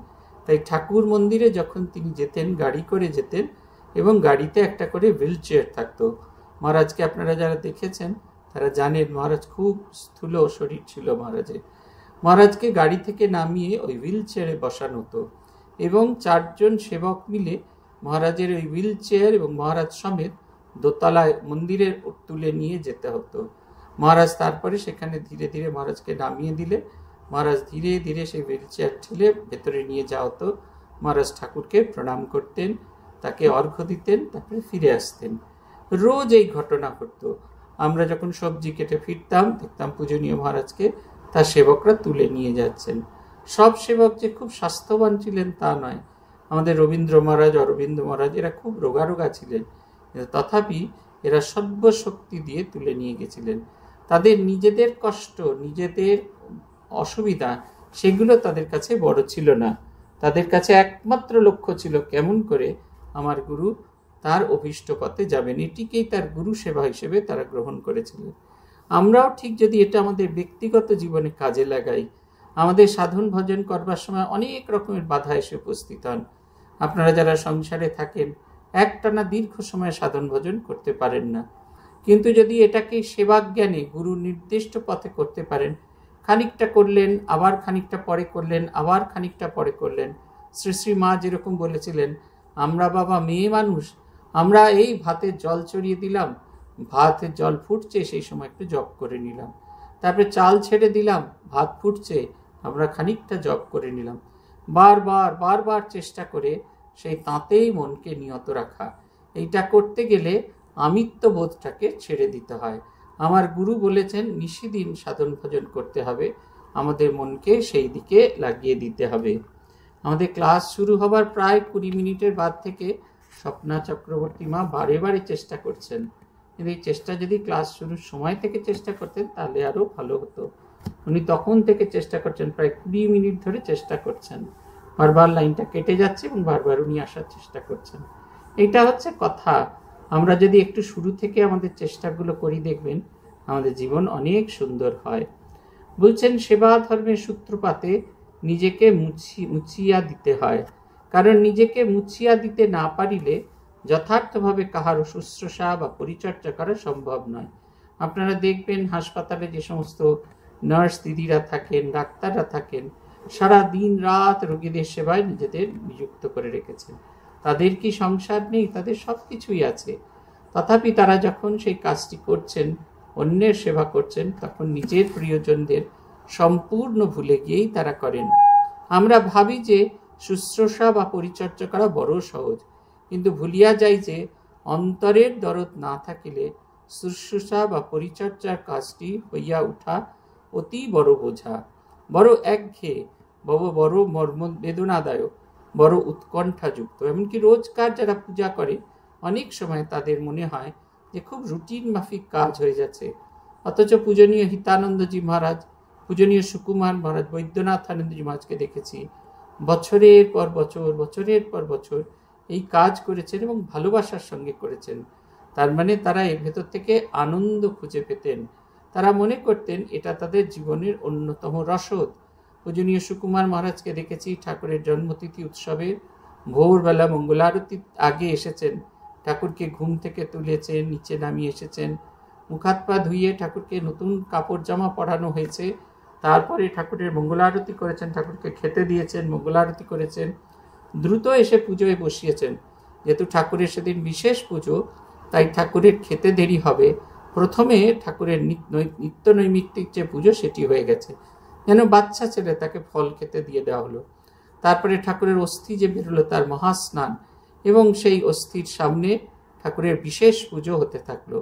A: তাই ঠাকুর মন্দিরে যখন তিনি যেতেন গাড়ি করে যেতেন এবং গাড়িতে একটা করে হুইল চেয়ার থাকতো মহারাজকে আপনারা যারা দেখেছেন তারা জানেন মহারাজ খুব স্থূল শরীর ছিল মহারাজের মহারাজকে গাড়ি থেকে নামিয়ে ওই হুইল চেয়ারে বসানো হতো এবং চারজন সেবক মিলে মহারাজের ওই হুইল চেয়ার এবং মহারাজ সমেত দোতলায় মন্দিরের তুলে নিয়ে যেতে হতো মহারাজ তারপরে সেখানে ধীরে ধীরে মহারাজকে নামিয়ে দিলে মহারাজ ধীরে ধীরে সেই হুইল চেয়ার ঠেলে ভেতরে নিয়ে যাওয়া হতো মহারাজ ঠাকুরকে প্রণাম করতেন তাকে অর্ঘ্য দিতেন তারপরে ফিরে আসতেন রোজ এই ঘটনা ঘটত আমরা যখন সবজি কেটে ফিরতাম দেখতাম পূজনীয় মহারাজকে তার সেবকরা তুলে নিয়ে যাচ্ছেন সব সেবক যে খুব স্বাস্থ্যবান ছিলেন তা নয় আমাদের রবীন্দ্র মহারাজ অরবিন্দ মহারাজ এরা খুব রোগারোগা ছিলেন তথাপি এরা সর্বশক্তি দিয়ে তুলে নিয়ে গেছিলেন তাদের নিজেদের কষ্ট নিজেদের অসুবিধা সেগুলো তাদের কাছে বড় ছিল না তাদের কাছে একমাত্র লক্ষ্য ছিল কেমন করে আমার গুরু তার অভীষ্ট পথে যাবেন এটিকেই তার গুরু সেবা হিসেবে তারা গ্রহণ করেছিলেন আমরাও ঠিক যদি এটা আমাদের ব্যক্তিগত জীবনে কাজে লাগাই আমাদের সাধন ভজন করবার সময় অনেক রকমের বাধা এসে উপস্থিত হন আপনারা যারা সংসারে থাকেন একটানা দীর্ঘ সময় সাধন ভজন করতে পারেন না কিন্তু যদি এটাকে সেবাজ্ঞানে গুরু নির্দিষ্ট পথে করতে পারেন খানিকটা করলেন আবার খানিকটা পরে করলেন আবার খানিকটা পরে করলেন শ্রী শ্রী মা যেরকম বলেছিলেন আমরা বাবা মেয়ে মানুষ আমরা এই ভাতে জল চড়িয়ে দিলাম ভাতের জল ফুটছে সেই সময় একটু জপ করে নিলাম তারপরে চাল ছেড়ে দিলাম ভাত ফুটছে আমরা খানিকটা জপ করে নিলাম বারবার বারবার চেষ্টা করে সেই তাঁতেই মনকে নিয়ত রাখা এইটা করতে গেলে আমিত্ব বোধটাকে ছেড়ে দিতে হয় আমার গুরু বলেছেন নিশিদিন সাধন ভজন করতে হবে আমাদের মনকে সেই দিকে লাগিয়ে দিতে হবে আমাদের ক্লাস শুরু হবার প্রায় কুড়ি মিনিটের বাদ থেকে স্বপ্না চক্রবর্তী মা বারে বারে চেষ্টা করছেন কিন্তু এই চেষ্টা যদি ক্লাস শুরুর সময় থেকে চেষ্টা করতেন তাহলে আরও ভালো হতো উনি তখন থেকে চেষ্টা করছেন প্রায় কুড়ি মিনিট ধরে চেষ্টা করছেন বারবার লাইনটা কেটে যাচ্ছে এবং বারবার উনি আসার চেষ্টা করছেন এটা হচ্ছে কথা আমরা যদি একটু শুরু থেকে আমাদের চেষ্টাগুলো করি দেখবেন আমাদের জীবন অনেক সুন্দর হয় বলছেন সেবা ধর্মের সূত্রপাতে নিজেকে মুছি মুছিয়া দিতে হয় কারণ নিজেকে মুছিয়া দিতে না পারিলে যথার্থভাবে কাহার শুশ্রূষা বা পরিচর্যা করা সম্ভব নয় আপনারা দেখবেন হাসপাতালে যে সমস্ত নার্স দিদিরা থাকেন ডাক্তাররা থাকেন সারা দিন রাত রোগীদের সেবায় নিজেদের নিযুক্ত করে রেখেছেন তাদের কি সংসার নেই তাদের সব কিছুই আছে তথাপি তারা যখন সেই কাজটি করছেন অন্যের সেবা করছেন তখন নিজের প্রিয়জনদের সম্পূর্ণ ভুলে গিয়েই তারা করেন আমরা ভাবি যে শুশ্রূষা বা পরিচর্যা করা বড় সহজ কিন্তু ভুলিয়া যাই যে অন্তরের দরদ না থাকিলে শুশ্রূষা বা পরিচর্যার কাজটি হইয়া উঠা অতি বড় বোঝা বড় একঘেয়ে বড় বড় মর্ম বেদনাদায়ক বড় উৎকণ্ঠাযুক্ত এমনকি রোজকার যারা পূজা করে অনেক সময় তাদের মনে হয় যে খুব রুটিন মাফিক কাজ হয়ে যাচ্ছে অথচ পূজনীয় হিতানন্দজি মহারাজ পূজনীয় সুকুমার মহারাজ বৈদ্যনাথ আনন্দজি মহারাজকে দেখেছি বছরের পর বছর বছরের পর বছর এই কাজ করেছেন এবং ভালোবাসার সঙ্গে করেছেন তার মানে তারা এর ভেতর থেকে আনন্দ খুঁজে পেতেন তারা মনে করতেন এটা তাদের জীবনের অন্যতম রসদ পূজনীয় সুকুমার মহারাজকে দেখেছি ঠাকুরের জন্মতিথি উৎসবে ভোরবেলা মঙ্গল আরতি আগে এসেছেন ঠাকুরকে ঘুম থেকে তুলেছেন নিচে নামিয়ে এসেছেন মুখাত পা ধুইয়ে ঠাকুরকে নতুন কাপড় জামা পরানো হয়েছে তারপরে ঠাকুরের মঙ্গল আরতি করেছেন ঠাকুরকে খেতে দিয়েছেন মঙ্গল আরতি করেছেন দ্রুত এসে পুজোয় বসিয়েছেন যেহেতু ঠাকুরের সেদিন বিশেষ পুজো তাই ঠাকুরের খেতে দেরি হবে প্রথমে ঠাকুরের নিত্য নৈমিত্তিক যে পুজো সেটি হয়ে গেছে যেন বাচ্চা ছেলে তাকে ফল খেতে দিয়ে দেওয়া হলো তারপরে ঠাকুরের অস্থি যে বেরোলো তার মহাস্নান এবং সেই অস্থির সামনে ঠাকুরের বিশেষ পুজো হতে থাকলো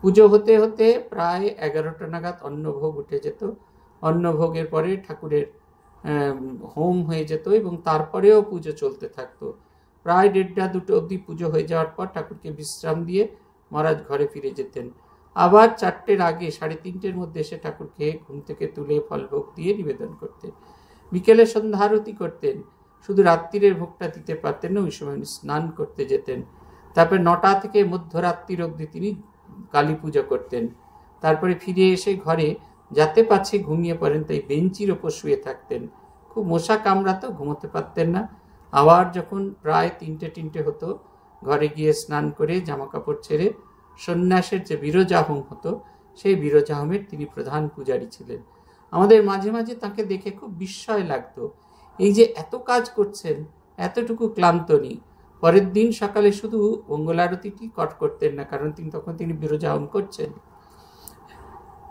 A: পুজো হতে হতে প্রায় এগারোটা নাগাদ অন্নভোগ উঠে যেত অন্নভোগের পরে ঠাকুরের হোম হয়ে যেত এবং তারপরেও পুজো চলতে থাকতো প্রায় দেড়টা দুটো অবধি পুজো হয়ে যাওয়ার পর ঠাকুরকে বিশ্রাম দিয়ে মহারাজ ঘরে ফিরে যেতেন আবার চারটের আগে সাড়ে তিনটের মধ্যে এসে ঠাকুরকে ঘুম থেকে তুলে ফলভোগ দিয়ে নিবেদন করতেন বিকেলে সন্ধ্যা আরতি করতেন শুধু রাত্রিরের ভোগটা দিতে পারতেন না ওই সময় উনি স্নান করতে যেতেন তারপরে নটা থেকে মধ্যরাত্রির অবধি তিনি কালী পুজো করতেন তারপরে ফিরে এসে ঘরে যাতে পাচ্ছে ঘুমিয়ে পড়েন তাই বেঞ্চির ওপর শুয়ে থাকতেন খুব মশা কামড়াতো ঘুমোতে পারতেন না আবার যখন প্রায় তিনটে তিনটে হতো ঘরে গিয়ে স্নান করে জামা কাপড় ছেড়ে সন্ন্যাসের যে বিরজাহম হতো সেই বিরজাহমের তিনি প্রধান পূজারী ছিলেন আমাদের মাঝে মাঝে তাকে দেখে খুব বিস্ময় লাগত এই যে এত কাজ করছেন এতটুকু ক্লান্ত নেই পরের দিন সকালে শুধু মঙ্গলারতিটি কট করতেন না কারণ তিনি তখন তিনি বিরজাহম করছেন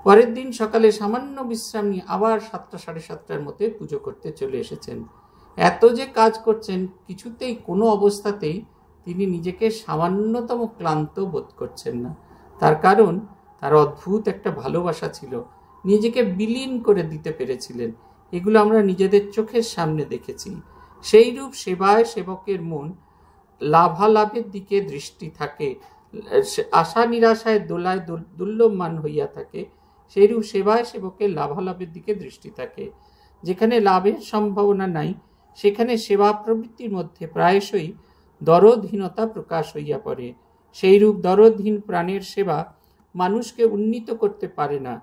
A: পরের দিন সকালে সামান্য বিশ্রাম নিয়ে আবার সাতটা সাড়ে সাতটার মধ্যে পুজো করতে চলে এসেছেন এত যে কাজ করছেন কিছুতেই কোনো অবস্থাতেই তিনি নিজেকে সামান্যতম ক্লান্ত বোধ করছেন না তার কারণ তার অদ্ভুত একটা ভালোবাসা ছিল নিজেকে বিলীন করে দিতে পেরেছিলেন এগুলো আমরা নিজেদের চোখের সামনে দেখেছি সেই রূপ সেবায় সেবকের মন লাভালাভের দিকে দৃষ্টি থাকে আশা নিরাশায় দোলায় দুর্লভমান হইয়া থাকে সেইরূপ সেবায় সেবকের লাভালাভের দিকে দৃষ্টি থাকে যেখানে লাভের সম্ভাবনা নাই সেখানে সেবা প্রবৃত্তির মধ্যে প্রায়শই দরদহীনতা প্রকাশ হইয়া পড়ে সেইরূপ দরদহীন প্রাণের সেবা মানুষকে উন্নীত করতে পারে না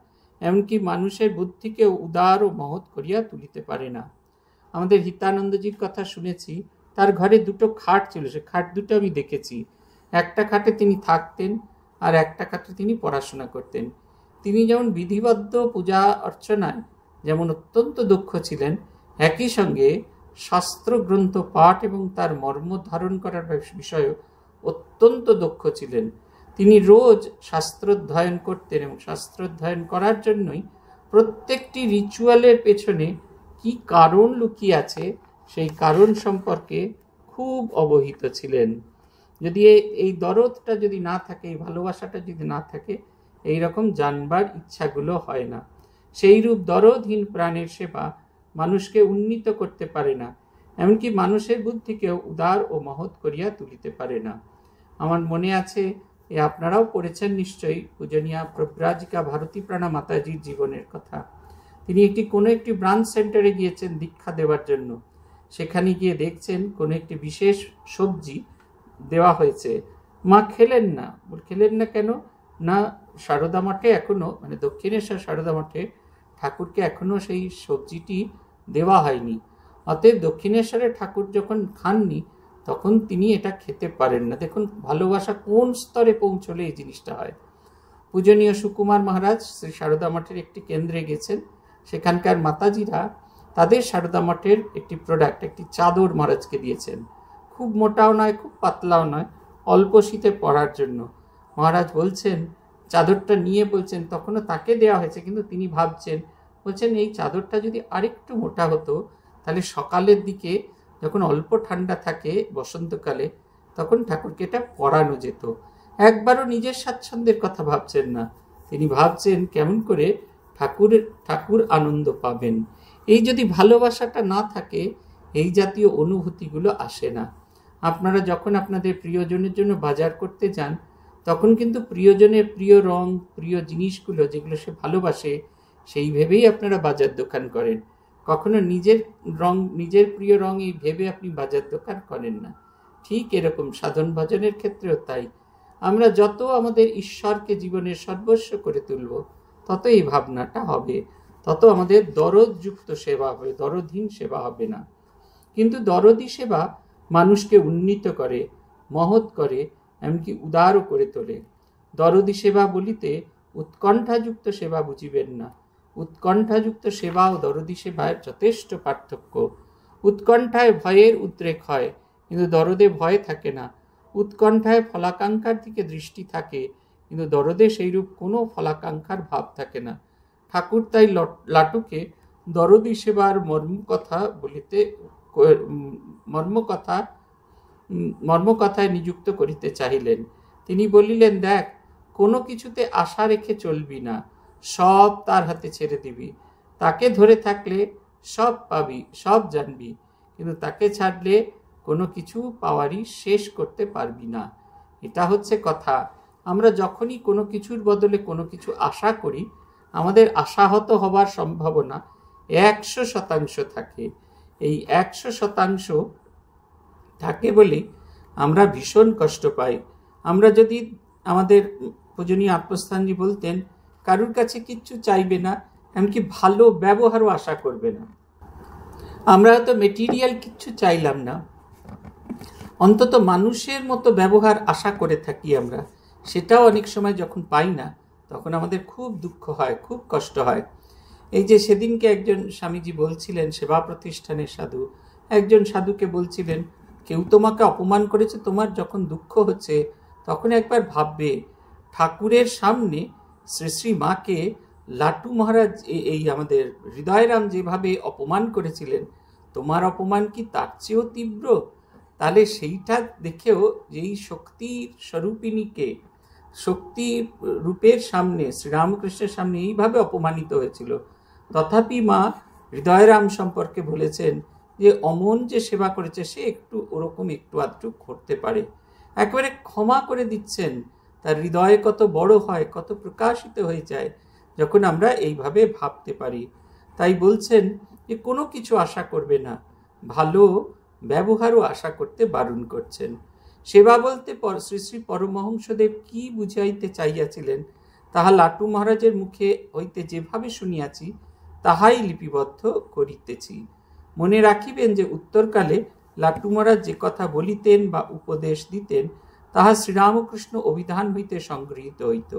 A: এমনকি মানুষের বুদ্ধিকে উদার ও মহৎ করিয়া তুলিতে পারে না আমাদের হিতানন্দজির কথা শুনেছি তার ঘরে দুটো খাট ছিল সে খাট দুটো আমি দেখেছি একটা খাটে তিনি থাকতেন আর একটা খাটে তিনি পড়াশোনা করতেন তিনি যেমন বিধিবদ্ধ পূজা অর্চনায় যেমন অত্যন্ত দক্ষ ছিলেন একই সঙ্গে শাস্ত্রগ্রন্থ পাঠ এবং তার মর্ম ধারণ করার বিষয়ে অত্যন্ত দক্ষ ছিলেন তিনি রোজ শাস্ত্রোধ্যয়ন করতেন এবং শাস্ত্রোধ্যয়ন করার জন্যই প্রত্যেকটি রিচুয়ালের পেছনে কি কারণ লুকিয়ে আছে সেই কারণ সম্পর্কে খুব অবহিত ছিলেন যদি এই দরদটা যদি না থাকে এই ভালোবাসাটা যদি না থাকে এই রকম জানবার ইচ্ছাগুলো হয় না সেই রূপ দরদহীন প্রাণের সেবা মানুষকে উন্নীত করতে পারে না এমনকি মানুষের বুদ্ধিকেও উদার ও মহৎ করিয়া তুলিতে পারে না আমার মনে আছে এ আপনারাও পড়েছেন নিশ্চয়ই পূজনীয়া প্রব্রাজিকা ভারতী প্রাণা মাতাজির জীবনের কথা তিনি একটি কোনো একটি ব্রাঞ্চ সেন্টারে গিয়েছেন দীক্ষা দেওয়ার জন্য সেখানে গিয়ে দেখছেন কোনো একটি বিশেষ সবজি দেওয়া হয়েছে মা খেলেন না খেলেন না কেন না সারদা মঠে এখনও মানে দক্ষিণেশ্বর সারদা মঠে ঠাকুরকে এখনও সেই সবজিটি দেওয়া হয়নি অতএব দক্ষিণেশ্বরে ঠাকুর যখন খাননি তখন তিনি এটা খেতে পারেন না দেখুন ভালোবাসা কোন স্তরে পৌঁছলে এই জিনিসটা হয় পূজনীয় সুকুমার মহারাজ শ্রী সারদা মঠের একটি কেন্দ্রে গেছেন সেখানকার মাতাজিরা তাদের সারদা মঠের একটি প্রোডাক্ট একটি চাদর মহারাজকে দিয়েছেন খুব মোটাও নয় খুব পাতলাও নয় অল্প শীতে পড়ার জন্য মহারাজ বলছেন চাদরটা নিয়ে বলছেন তখনও তাকে দেওয়া হয়েছে কিন্তু তিনি ভাবছেন বলছেন এই চাদরটা যদি আরেকটু মোটা হতো তাহলে সকালের দিকে যখন অল্প ঠান্ডা থাকে বসন্তকালে তখন ঠাকুরকে এটা পরানো যেত একবারও নিজের স্বাচ্ছন্দ্যের কথা ভাবছেন না তিনি ভাবছেন কেমন করে ঠাকুরের ঠাকুর আনন্দ পাবেন এই যদি ভালোবাসাটা না থাকে এই জাতীয় অনুভূতিগুলো আসে না আপনারা যখন আপনাদের প্রিয়জনের জন্য বাজার করতে যান তখন কিন্তু প্রিয়জনের প্রিয় রং প্রিয় জিনিসগুলো যেগুলো সে ভালোবাসে সেই ভেবেই আপনারা বাজার দোকান করেন কখনো নিজের রং নিজের প্রিয় রং এই ভেবে আপনি বাজার দোকান করেন না ঠিক এরকম সাধন ভজনের ক্ষেত্রেও তাই আমরা যত আমাদের ঈশ্বরকে জীবনের সর্বস্ব করে তুলব তত এই ভাবনাটা হবে তত আমাদের দরদযুক্ত সেবা হবে দরদহীন সেবা হবে না কিন্তু দরদি সেবা মানুষকে উন্নীত করে মহৎ করে এমনকি উদারও করে তোলে দরদি সেবা বলিতে উৎকণ্ঠাযুক্ত সেবা বুঝিবেন না উৎকণ্ঠাযুক্ত সেবা ও দরদি সেবার যথেষ্ট পার্থক্য উৎকণ্ঠায় ভয়ের উদ্রেক হয় কিন্তু দরদে ভয় থাকে না উৎকণ্ঠায় ফলাকাঙ্ক্ষার দিকে দৃষ্টি থাকে কিন্তু দরদে সেইরূপ কোনো ফলাকাঙ্ক্ষার ভাব থাকে না ঠাকুর তাই লাটুকে দরদি সেবার মর্মকথা বলিতে মর্মকথা মর্মকথায় নিযুক্ত করিতে চাহিলেন তিনি বলিলেন দেখ কোনো কিছুতে আশা রেখে চলবি না সব তার হাতে ছেড়ে দিবি তাকে ধরে থাকলে সব পাবি সব জানবি কিন্তু তাকে ছাড়লে কোনো কিছু পাওয়ারই শেষ করতে পারবি না এটা হচ্ছে কথা আমরা যখনই কোনো কিছুর বদলে কোনো কিছু আশা করি আমাদের আশাহত হবার সম্ভাবনা একশো শতাংশ থাকে এই একশো শতাংশ থাকে বলে আমরা ভীষণ কষ্ট পাই আমরা যদি আমাদের পূজনীয় আত্মস্থানজি বলতেন কারুর কাছে কিচ্ছু চাইবে না এমনকি ভালো ব্যবহারও আশা করবে না আমরা হয়তো মেটিরিয়াল কিচ্ছু চাইলাম না অন্তত মানুষের মতো ব্যবহার আশা করে থাকি আমরা সেটাও অনেক সময় যখন পাই না তখন আমাদের খুব দুঃখ হয় খুব কষ্ট হয় এই যে সেদিনকে একজন স্বামীজি বলছিলেন সেবা প্রতিষ্ঠানের সাধু একজন সাধুকে বলছিলেন কেউ তোমাকে অপমান করেছে তোমার যখন দুঃখ হচ্ছে তখন একবার ভাববে ঠাকুরের সামনে শ্রী শ্রী মাকে লাটু মহারাজ এই আমাদের হৃদয়রাম যেভাবে অপমান করেছিলেন তোমার অপমান কি তার চেয়েও তীব্র তাহলে সেইটা দেখেও যেই শক্তির স্বরূপিনীকে শক্তি রূপের সামনে শ্রীরামকৃষ্ণের সামনে এইভাবে অপমানিত হয়েছিল তথাপি মা হৃদয়রাম সম্পর্কে বলেছেন যে অমন যে সেবা করেছে সে একটু ওরকম একটু আধটু করতে পারে একেবারে ক্ষমা করে দিচ্ছেন তার হৃদয় কত বড় হয় কত প্রকাশিত হয়ে যায় যখন আমরা এইভাবে ভাবতে পারি তাই বলছেন যে কোনো কিছু আশা করবে না ভালো ব্যবহারও আশা করতে বারণ করছেন সেবা বলতে পর শ্রী শ্রী পরমহংসদেব কি বুঝাইতে চাইয়াছিলেন তাহা লাটু মহারাজের মুখে হইতে যেভাবে শুনিয়াছি তাহাই লিপিবদ্ধ করিতেছি মনে রাখিবেন যে উত্তরকালে লাটু মহারাজ যে কথা বলিতেন বা উপদেশ দিতেন তাহা শ্রীরামকৃষ্ণ অভিধান হইতে সংগৃহীত হইত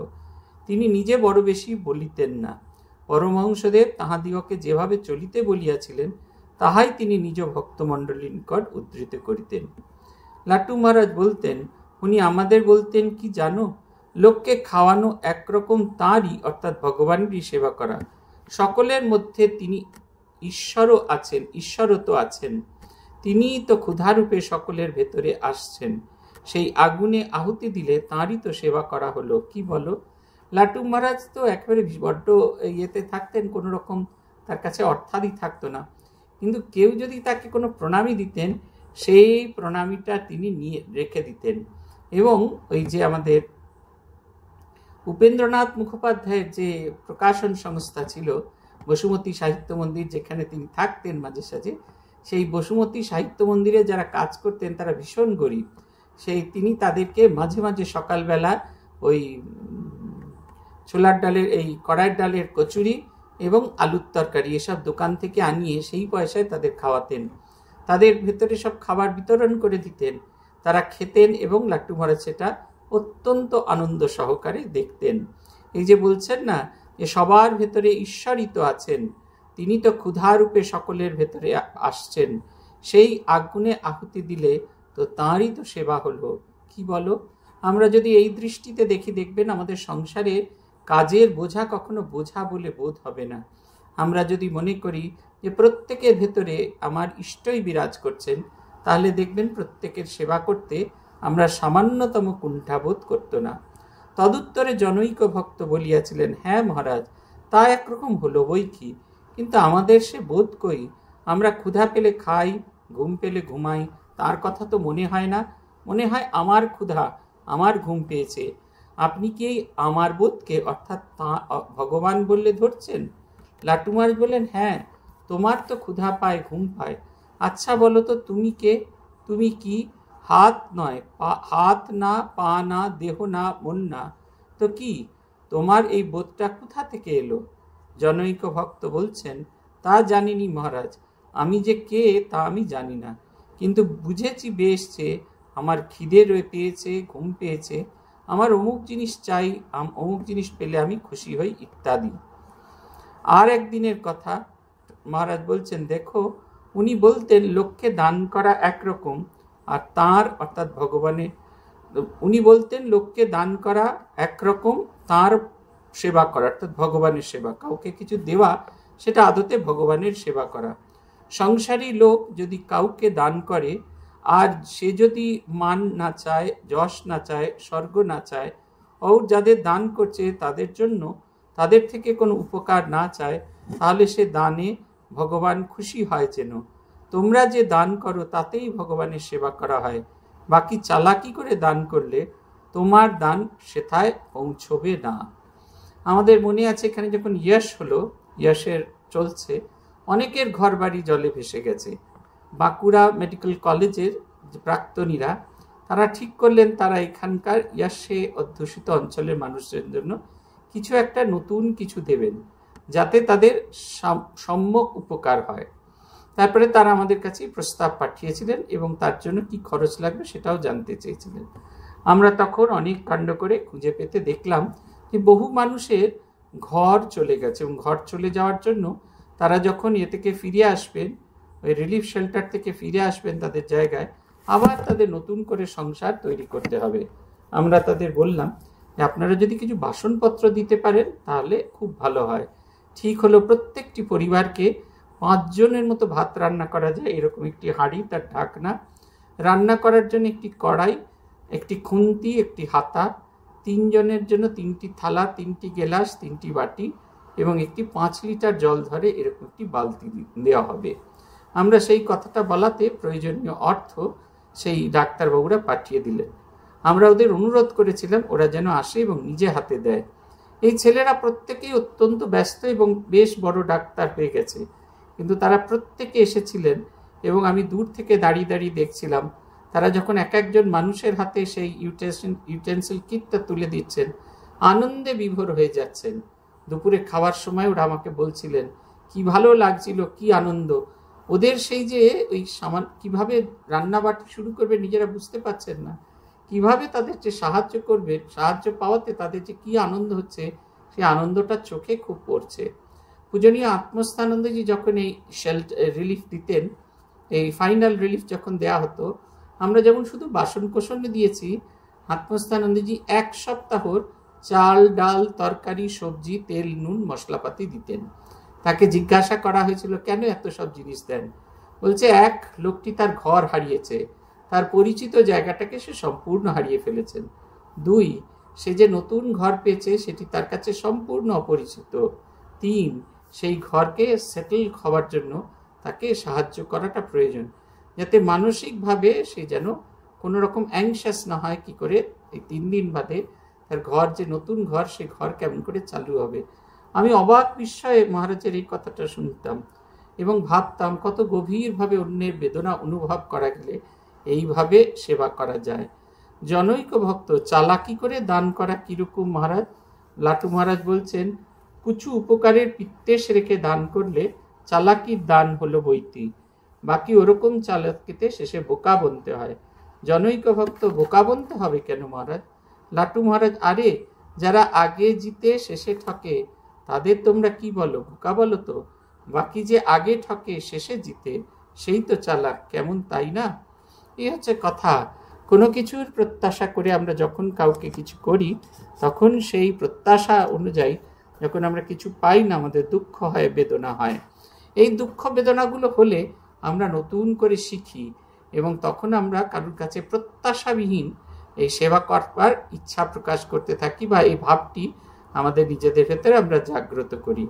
A: তিনি নিজে বড় বেশি বলিতেন না পরমহংসদেব তাহাদিগকে যেভাবে চলিতে বলিয়াছিলেন তাহাই তিনি নিজ ভক্তমণ্ডলীর নিকট উদ্ধৃত করিতেন লাটু মহারাজ বলতেন উনি আমাদের বলতেন কি জানো লোককে খাওয়ানো একরকম তাঁরই অর্থাৎ ভগবানেরই সেবা করা সকলের মধ্যে তিনি ঈশ্বরও আছেন ঈশ্বরও তো আছেন তিনি তো ক্ষুধারূপে সকলের ভেতরে আসছেন সেই আগুনে আহুতি দিলে তাঁরই তো সেবা করা হলো কি বলো লাটু মহারাজ তো একেবারে বড্ড ইয়েতে থাকতেন কোনো রকম তার কাছে অর্থাদি থাকতো না কিন্তু কেউ যদি তাকে কোনো প্রণামী দিতেন সেই প্রণামীটা তিনি নিয়ে রেখে দিতেন এবং ওই যে আমাদের উপেন্দ্রনাথ মুখোপাধ্যায়ের যে প্রকাশন সংস্থা ছিল বসুমতী সাহিত্য মন্দির যেখানে তিনি থাকতেন মাঝে সাঝে সেই বসুমতী সাহিত্য মন্দিরে যারা কাজ করতেন তারা ভীষণ গরিব সেই তিনি তাদেরকে মাঝে মাঝে সকালবেলা ওই ছোলার ডালের এই কড়াইয়ের ডালের কচুরি এবং আলুর তরকারি এসব দোকান থেকে আনিয়ে সেই পয়সায় তাদের খাওয়াতেন তাদের ভেতরে সব খাবার বিতরণ করে দিতেন তারা খেতেন এবং লাট্টু মহারাজ সেটা অত্যন্ত আনন্দ সহকারে দেখতেন এই যে বলছেন না এ সবার ভেতরে ঈশ্বরই তো আছেন তিনি তো ক্ষুধারূপে সকলের ভেতরে আসছেন সেই আগুনে আহুতি দিলে তো তাঁরই তো সেবা হলো কি বলো আমরা যদি এই দৃষ্টিতে দেখি দেখবেন আমাদের সংসারে কাজের বোঝা কখনো বোঝা বলে বোধ হবে না আমরা যদি মনে করি যে প্রত্যেকের ভেতরে আমার ইষ্টই বিরাজ করছেন তাহলে দেখবেন প্রত্যেকের সেবা করতে আমরা সামান্যতম কুণ্ঠাবোধ করতো না তদুত্তরে জনৈক ভক্ত বলিয়াছিলেন হ্যাঁ মহারাজ তা একরকম হলো বই কি কিন্তু আমাদের সে বোধ কই আমরা ক্ষুধা পেলে খাই ঘুম পেলে ঘুমাই তার কথা তো মনে হয় না মনে হয় আমার ক্ষুধা আমার ঘুম পেয়েছে আপনি কি আমার বোধকে অর্থাৎ তা ভগবান বললে ধরছেন লাটুমার মাছ বললেন হ্যাঁ তোমার তো ক্ষুধা পায় ঘুম পায় আচ্ছা বলো তো তুমি কে তুমি কি হাত নয় হাত না পা না দেহ না মন না তো কি তোমার এই বোধটা কোথা থেকে এলো জনৈক ভক্ত বলছেন তা জানিনি মহারাজ আমি যে কে তা আমি জানি না কিন্তু বুঝেছি বেশ যে আমার খিদে রয়ে পেয়েছে ঘুম পেয়েছে আমার অমুক জিনিস চাই অমুক জিনিস পেলে আমি খুশি হই ইত্যাদি আর একদিনের কথা মহারাজ বলছেন দেখো উনি বলতেন লোককে দান করা একরকম আর তার অর্থাৎ ভগবানে উনি বলতেন লোককে দান করা একরকম তার সেবা করা অর্থাৎ ভগবানের সেবা কাউকে কিছু দেওয়া সেটা আদতে ভগবানের সেবা করা সংসারী লোক যদি কাউকে দান করে আর সে যদি মান না চায় যশ না চায় স্বর্গ না চায় ওর যাদের দান করছে তাদের জন্য তাদের থেকে কোনো উপকার না চায় তাহলে সে দানে ভগবান খুশি হয় যেন তোমরা যে দান করো তাতেই ভগবানের সেবা করা হয় বাকি চালাকি করে দান করলে তোমার দান সেথায় পৌঁছবে না আমাদের মনে আছে এখানে যখন ইয়াস হলো ইয়াসের চলছে অনেকের ঘর বাড়ি জলে ভেসে গেছে বাঁকুড়া মেডিকেল কলেজের প্রাক্তনীরা তারা ঠিক করলেন তারা এখানকার ইয়াসে অধ্যুষিত অঞ্চলের মানুষের জন্য কিছু একটা নতুন কিছু দেবেন যাতে তাদের সম্যক উপকার হয় তারপরে তারা আমাদের কাছে প্রস্তাব পাঠিয়েছিলেন এবং তার জন্য কি খরচ লাগবে সেটাও জানতে চেয়েছিলেন আমরা তখন অনেক কাণ্ড করে খুঁজে পেতে দেখলাম যে বহু মানুষের ঘর চলে গেছে এবং ঘর চলে যাওয়ার জন্য তারা যখন এ থেকে ফিরে আসবেন ওই রিলিফ শেল্টার থেকে ফিরে আসবেন তাদের জায়গায় আবার তাদের নতুন করে সংসার তৈরি করতে হবে আমরা তাদের বললাম যে আপনারা যদি কিছু বাসনপত্র দিতে পারেন তাহলে খুব ভালো হয় ঠিক হলো প্রত্যেকটি পরিবারকে পাঁচজনের মতো ভাত রান্না করা যায় এরকম একটি হাঁড়ি তার ঢাকনা রান্না করার জন্য একটি কড়াই একটি খুন্তি একটি হাতা তিনজনের জন্য তিনটি থালা তিনটি গেলাস তিনটি বাটি এবং একটি পাঁচ লিটার জল ধরে এরকম একটি বালতি দেওয়া হবে আমরা সেই কথাটা বলাতে প্রয়োজনীয় অর্থ সেই ডাক্তারবাবুরা পাঠিয়ে দিলেন আমরা ওদের অনুরোধ করেছিলাম ওরা যেন আসে এবং নিজে হাতে দেয় এই ছেলেরা প্রত্যেকেই অত্যন্ত ব্যস্ত এবং বেশ বড় ডাক্তার হয়ে গেছে কিন্তু তারা প্রত্যেকে এসেছিলেন এবং আমি দূর থেকে দাঁড়িয়ে দাঁড়িয়ে দেখছিলাম তারা যখন এক একজন মানুষের হাতে সেই ইউটেন্সিল ইউটেন্সিল কিটটা তুলে দিচ্ছেন আনন্দে বিভোর হয়ে যাচ্ছেন দুপুরে খাওয়ার সময় ওরা আমাকে বলছিলেন কি ভালো লাগছিল কি আনন্দ ওদের সেই যে ওই সামান কীভাবে রান্নাবাটি শুরু করবে নিজেরা বুঝতে পারছেন না কিভাবে তাদের যে সাহায্য করবে সাহায্য পাওয়াতে তাদের যে কী আনন্দ হচ্ছে সেই আনন্দটা চোখে খুব পড়ছে পূজনীয় আত্মস্থানন্দজি যখন এই শেল্ট রিলিফ দিতেন এই ফাইনাল রিলিফ যখন দেয়া হতো আমরা যেমন শুধু বাসন কোষণ দিয়েছি আত্মস্থানন্দজি এক সপ্তাহর চাল ডাল তরকারি সবজি তেল নুন মশলাপাতি দিতেন তাকে জিজ্ঞাসা করা হয়েছিল কেন এত সব জিনিস দেন বলছে এক লোকটি তার ঘর হারিয়েছে তার পরিচিত জায়গাটাকে সে সম্পূর্ণ হারিয়ে ফেলেছেন দুই সে যে নতুন ঘর পেয়েছে সেটি তার কাছে সম্পূর্ণ অপরিচিত তিন সেই ঘরকে সেটেল হওয়ার জন্য তাকে সাহায্য করাটা প্রয়োজন যাতে মানসিকভাবে সে যেন কোনো রকম অ্যাংশাস না হয় কি করে এই তিন দিন বাদে তার ঘর যে নতুন ঘর সে ঘর কেমন করে চালু হবে আমি অবাক বিস্ময়ে মহারাজের এই কথাটা শুনতাম এবং ভাবতাম কত গভীরভাবে অন্যের বেদনা অনুভব করা গেলে এইভাবে সেবা করা যায় জনৈক ভক্ত চালাকি করে দান করা কীরকম মহারাজ লাটু মহারাজ বলছেন কুচু উপকারের পিত্তেশ রেখে দান করলে চালাকির দান হলো বইতি বাকি ওরকম চালাকিতে শেষে বোকা বনতে হয় জনৈক ভক্ত বোকা বনতে হবে কেন মহারাজ লাটু মহারাজ আরে যারা আগে জিতে শেষে ঠকে তাদের তোমরা কি বলো বোকা বলো তো বাকি যে আগে ঠকে শেষে জিতে সেই তো চালাক কেমন তাই না এই হচ্ছে কথা কোনো কিছুর প্রত্যাশা করে আমরা যখন কাউকে কিছু করি তখন সেই প্রত্যাশা অনুযায়ী যখন আমরা কিছু পাই না আমাদের দুঃখ হয় বেদনা হয় এই দুঃখ বেদনাগুলো হলে আমরা নতুন করে শিখি এবং তখন আমরা কারোর কাছে প্রত্যাশাবিহীন এই সেবা করবার ইচ্ছা প্রকাশ করতে থাকি বা এই ভাবটি আমাদের নিজেদের ভেতরে আমরা জাগ্রত করি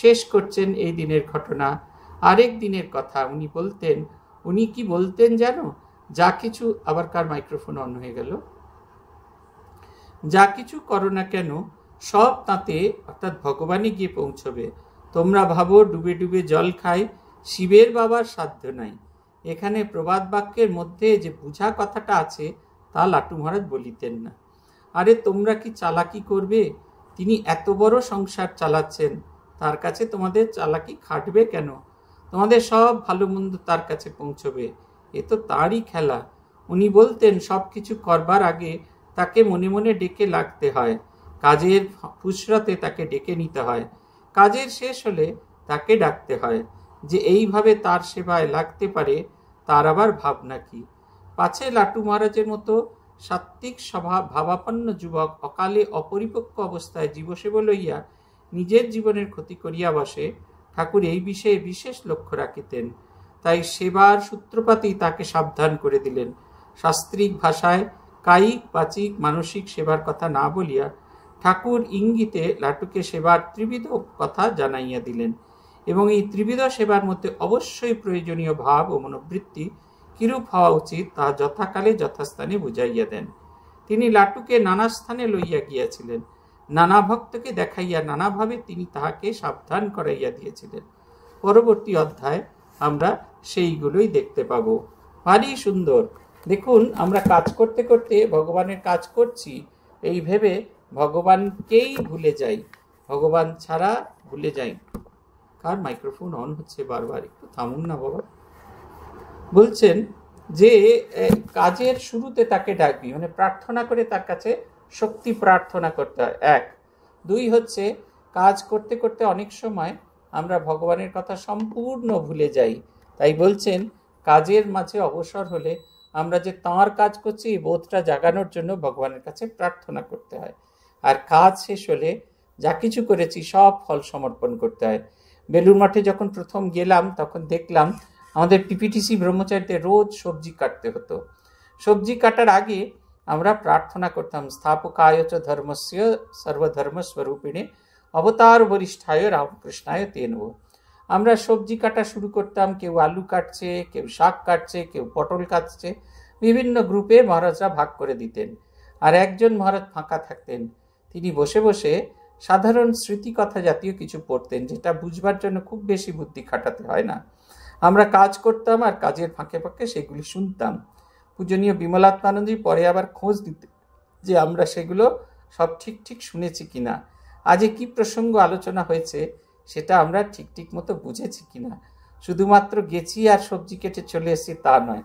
A: শেষ করছেন এই দিনের ঘটনা আরেক দিনের কথা উনি বলতেন উনি কি বলতেন যেন যা কিছু আবার কার মাইক্রোফোন অন হয়ে গেল যা কিছু করো না কেন সব তাঁতে অর্থাৎ ভগবানে গিয়ে পৌঁছবে তোমরা ভাবো ডুবে ডুবে জল খাই শিবের বাবার সাধ্য নাই এখানে প্রবাদ বাক্যের মধ্যে যে বুঝা কথাটা আছে তা লাটু মহারাজ বলিতেন না আরে তোমরা কি চালাকি করবে তিনি এত বড় সংসার চালাচ্ছেন তার কাছে তোমাদের চালাকি খাটবে কেন তোমাদের সব ভালো মন্দ তার কাছে পৌঁছবে এ তো তারই খেলা উনি বলতেন সব কিছু করবার আগে তাকে মনে মনে ডেকে লাগতে হয় কাজের ফুসরাতে তাকে ডেকে নিতে হয় কাজের শেষ হলে তাকে ডাকতে হয় যে এইভাবে তার সেবায় লাগতে পারে তার আবার ভাবনা কি পাছে লাটু মহারাজের মতো সাত্ত্বিক স্বভাব ভাবাপন্ন যুবক অকালে অপরিপক্ক অবস্থায় জীবসেব লইয়া নিজের জীবনের ক্ষতি করিয়া বসে ঠাকুর এই বিষয়ে বিশেষ লক্ষ্য রাখিতেন তাই সেবার সূত্রপাতেই তাকে সাবধান করে দিলেন শাস্ত্রিক ভাষায় কায়িক বাচিক মানসিক সেবার কথা না বলিয়া ঠাকুর ইঙ্গিতে লাটুকে সেবার ত্রিবিধ কথা জানাইয়া দিলেন এবং এই ত্রিবিধ সেবার মধ্যে অবশ্যই প্রয়োজনীয় ভাব ও মনোবৃত্তি কিরূপ হওয়া উচিত তা যথাকালে যথাস্থানে বুঝাইয়া দেন তিনি লাটুকে নানা স্থানে লইয়া গিয়াছিলেন নানা ভক্তকে দেখাইয়া নানাভাবে তিনি তাহাকে সাবধান করাইয়া দিয়েছিলেন পরবর্তী অধ্যায় আমরা সেইগুলোই দেখতে পাব ভারী সুন্দর দেখুন আমরা কাজ করতে করতে ভগবানের কাজ করছি এই ভেবে ভগবানকেই ভুলে যাই ভগবান ছাড়া ভুলে যাই কার মাইক্রোফোন অন হচ্ছে বারবার একটু থামুন না বাবা বলছেন যে কাজের শুরুতে তাকে ডাকবি মানে প্রার্থনা করে তার কাছে শক্তি প্রার্থনা করতে হয় এক দুই হচ্ছে কাজ করতে করতে অনেক সময় আমরা ভগবানের কথা সম্পূর্ণ ভুলে যাই তাই বলছেন কাজের মাঝে অবসর হলে আমরা যে তাঁর কাজ করছি এই বোধটা জাগানোর জন্য ভগবানের কাছে প্রার্থনা করতে হয় আর কাজ শেষ হলে যা কিছু করেছি সব ফল সমর্পণ করতে হয় বেলুর মাঠে যখন প্রথম গেলাম তখন দেখলাম আমাদের পিপিটিসি ব্রহ্মচারীদের রোজ সবজি কাটতে হতো সবজি কাটার আগে আমরা প্রার্থনা করতাম স্থাপকায়চ ধর্মস্য সর্বধর্ম স্বরূপিণে অবতার বরিষ্ঠায় রামকৃষ্ণায় তে নেব আমরা সবজি কাটা শুরু করতাম কেউ আলু কাটছে কেউ শাক কাটছে কেউ পটল কাটছে বিভিন্ন গ্রুপে মহারাজরা ভাগ করে দিতেন আর একজন মহারাজ ফাঁকা থাকতেন তিনি বসে বসে সাধারণ স্মৃতিকথা জাতীয় কিছু পড়তেন যেটা বুঝবার জন্য খুব বেশি বুদ্ধি খাটাতে হয় না আমরা কাজ করতাম আর কাজের ফাঁকে ফাঁকে সেগুলি শুনতাম পূজনীয় বিমলাত্মানন্দী পরে আবার খোঁজ দিতে যে আমরা সেগুলো সব ঠিক ঠিক শুনেছি কিনা আজে কি প্রসঙ্গ আলোচনা হয়েছে সেটা আমরা ঠিক ঠিক মতো বুঝেছি কিনা শুধুমাত্র গেছি আর সবজি কেটে চলে এসেছি তা নয়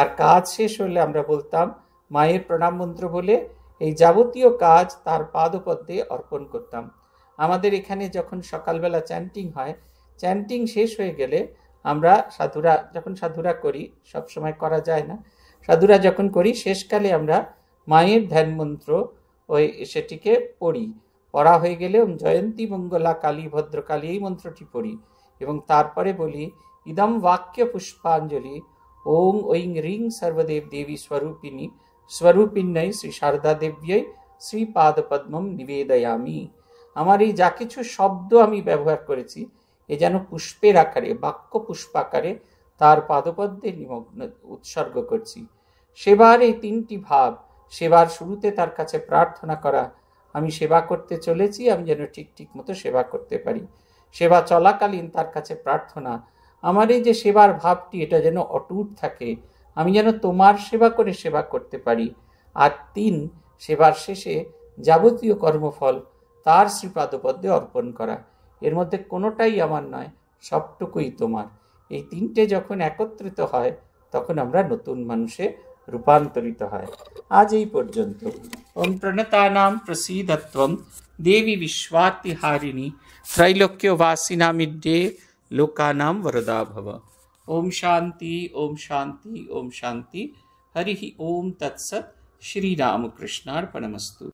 A: আর কাজ শেষ হলে আমরা বলতাম মায়ের প্রণাম মন্ত্র বলে এই যাবতীয় কাজ তার পাদপদ্মে অর্পণ করতাম আমাদের এখানে যখন সকালবেলা চ্যান্টিং হয় চ্যান্টিং শেষ হয়ে গেলে আমরা সাধুরা যখন সাধুরা করি সব সময় করা যায় না সাধুরা যখন করি শেষকালে আমরা মায়ের ধ্যান মন্ত্র ওই সেটিকে পড়ি পড়া হয়ে গেলে জয়ন্তী মঙ্গলা কালী ভদ্রকালী এই মন্ত্রটি পড়ি এবং তারপরে বলি ইদম বাক্য পুষ্পাঞ্জলি ওং ঐং রিং সর্বদেব দেবী স্বরূপিনী স্বরূপিণ্যাই শ্রী সারদা দেব্যাই শ্রীপাদ পদ্মম নিবেদয়ামি আমার এই যা কিছু শব্দ আমি ব্যবহার করেছি এ যেন পুষ্পের আকারে বাক্য পুষ্পাকারে তার পাদপদ্মে নিমগ্ন উৎসর্গ করছি সেবার এই তিনটি ভাব সেবার শুরুতে তার কাছে প্রার্থনা করা আমি সেবা করতে চলেছি আমি যেন ঠিক ঠিক মতো সেবা করতে পারি সেবা চলাকালীন তার কাছে প্রার্থনা আমার এই যে সেবার ভাবটি এটা যেন অটুট থাকে আমি যেন তোমার সেবা করে সেবা করতে পারি আর তিন সেবার শেষে যাবতীয় কর্মফল তার শ্রীপাদপদ্যে অর্পণ করা এর মধ্যে কোনোটাই আমার নয় সবটুকুই তোমার এই তিনটে যখন একত্রিত হয় তখন আমরা নতুন মানুষে রূপান্তরিত হয় আজ এই পর্যন্ত ওম প্রণতানাম প্রসিদত্বম দেবী বিশ্বাতিহারিণী ত্রৈলোক্যবাসিনা মিড্ডে লোকানাম বরদা ভব ओम शांति ओम शांति ओम शांति हरि ओम तत्सत श्री रामकृष्णार्पणमस्तु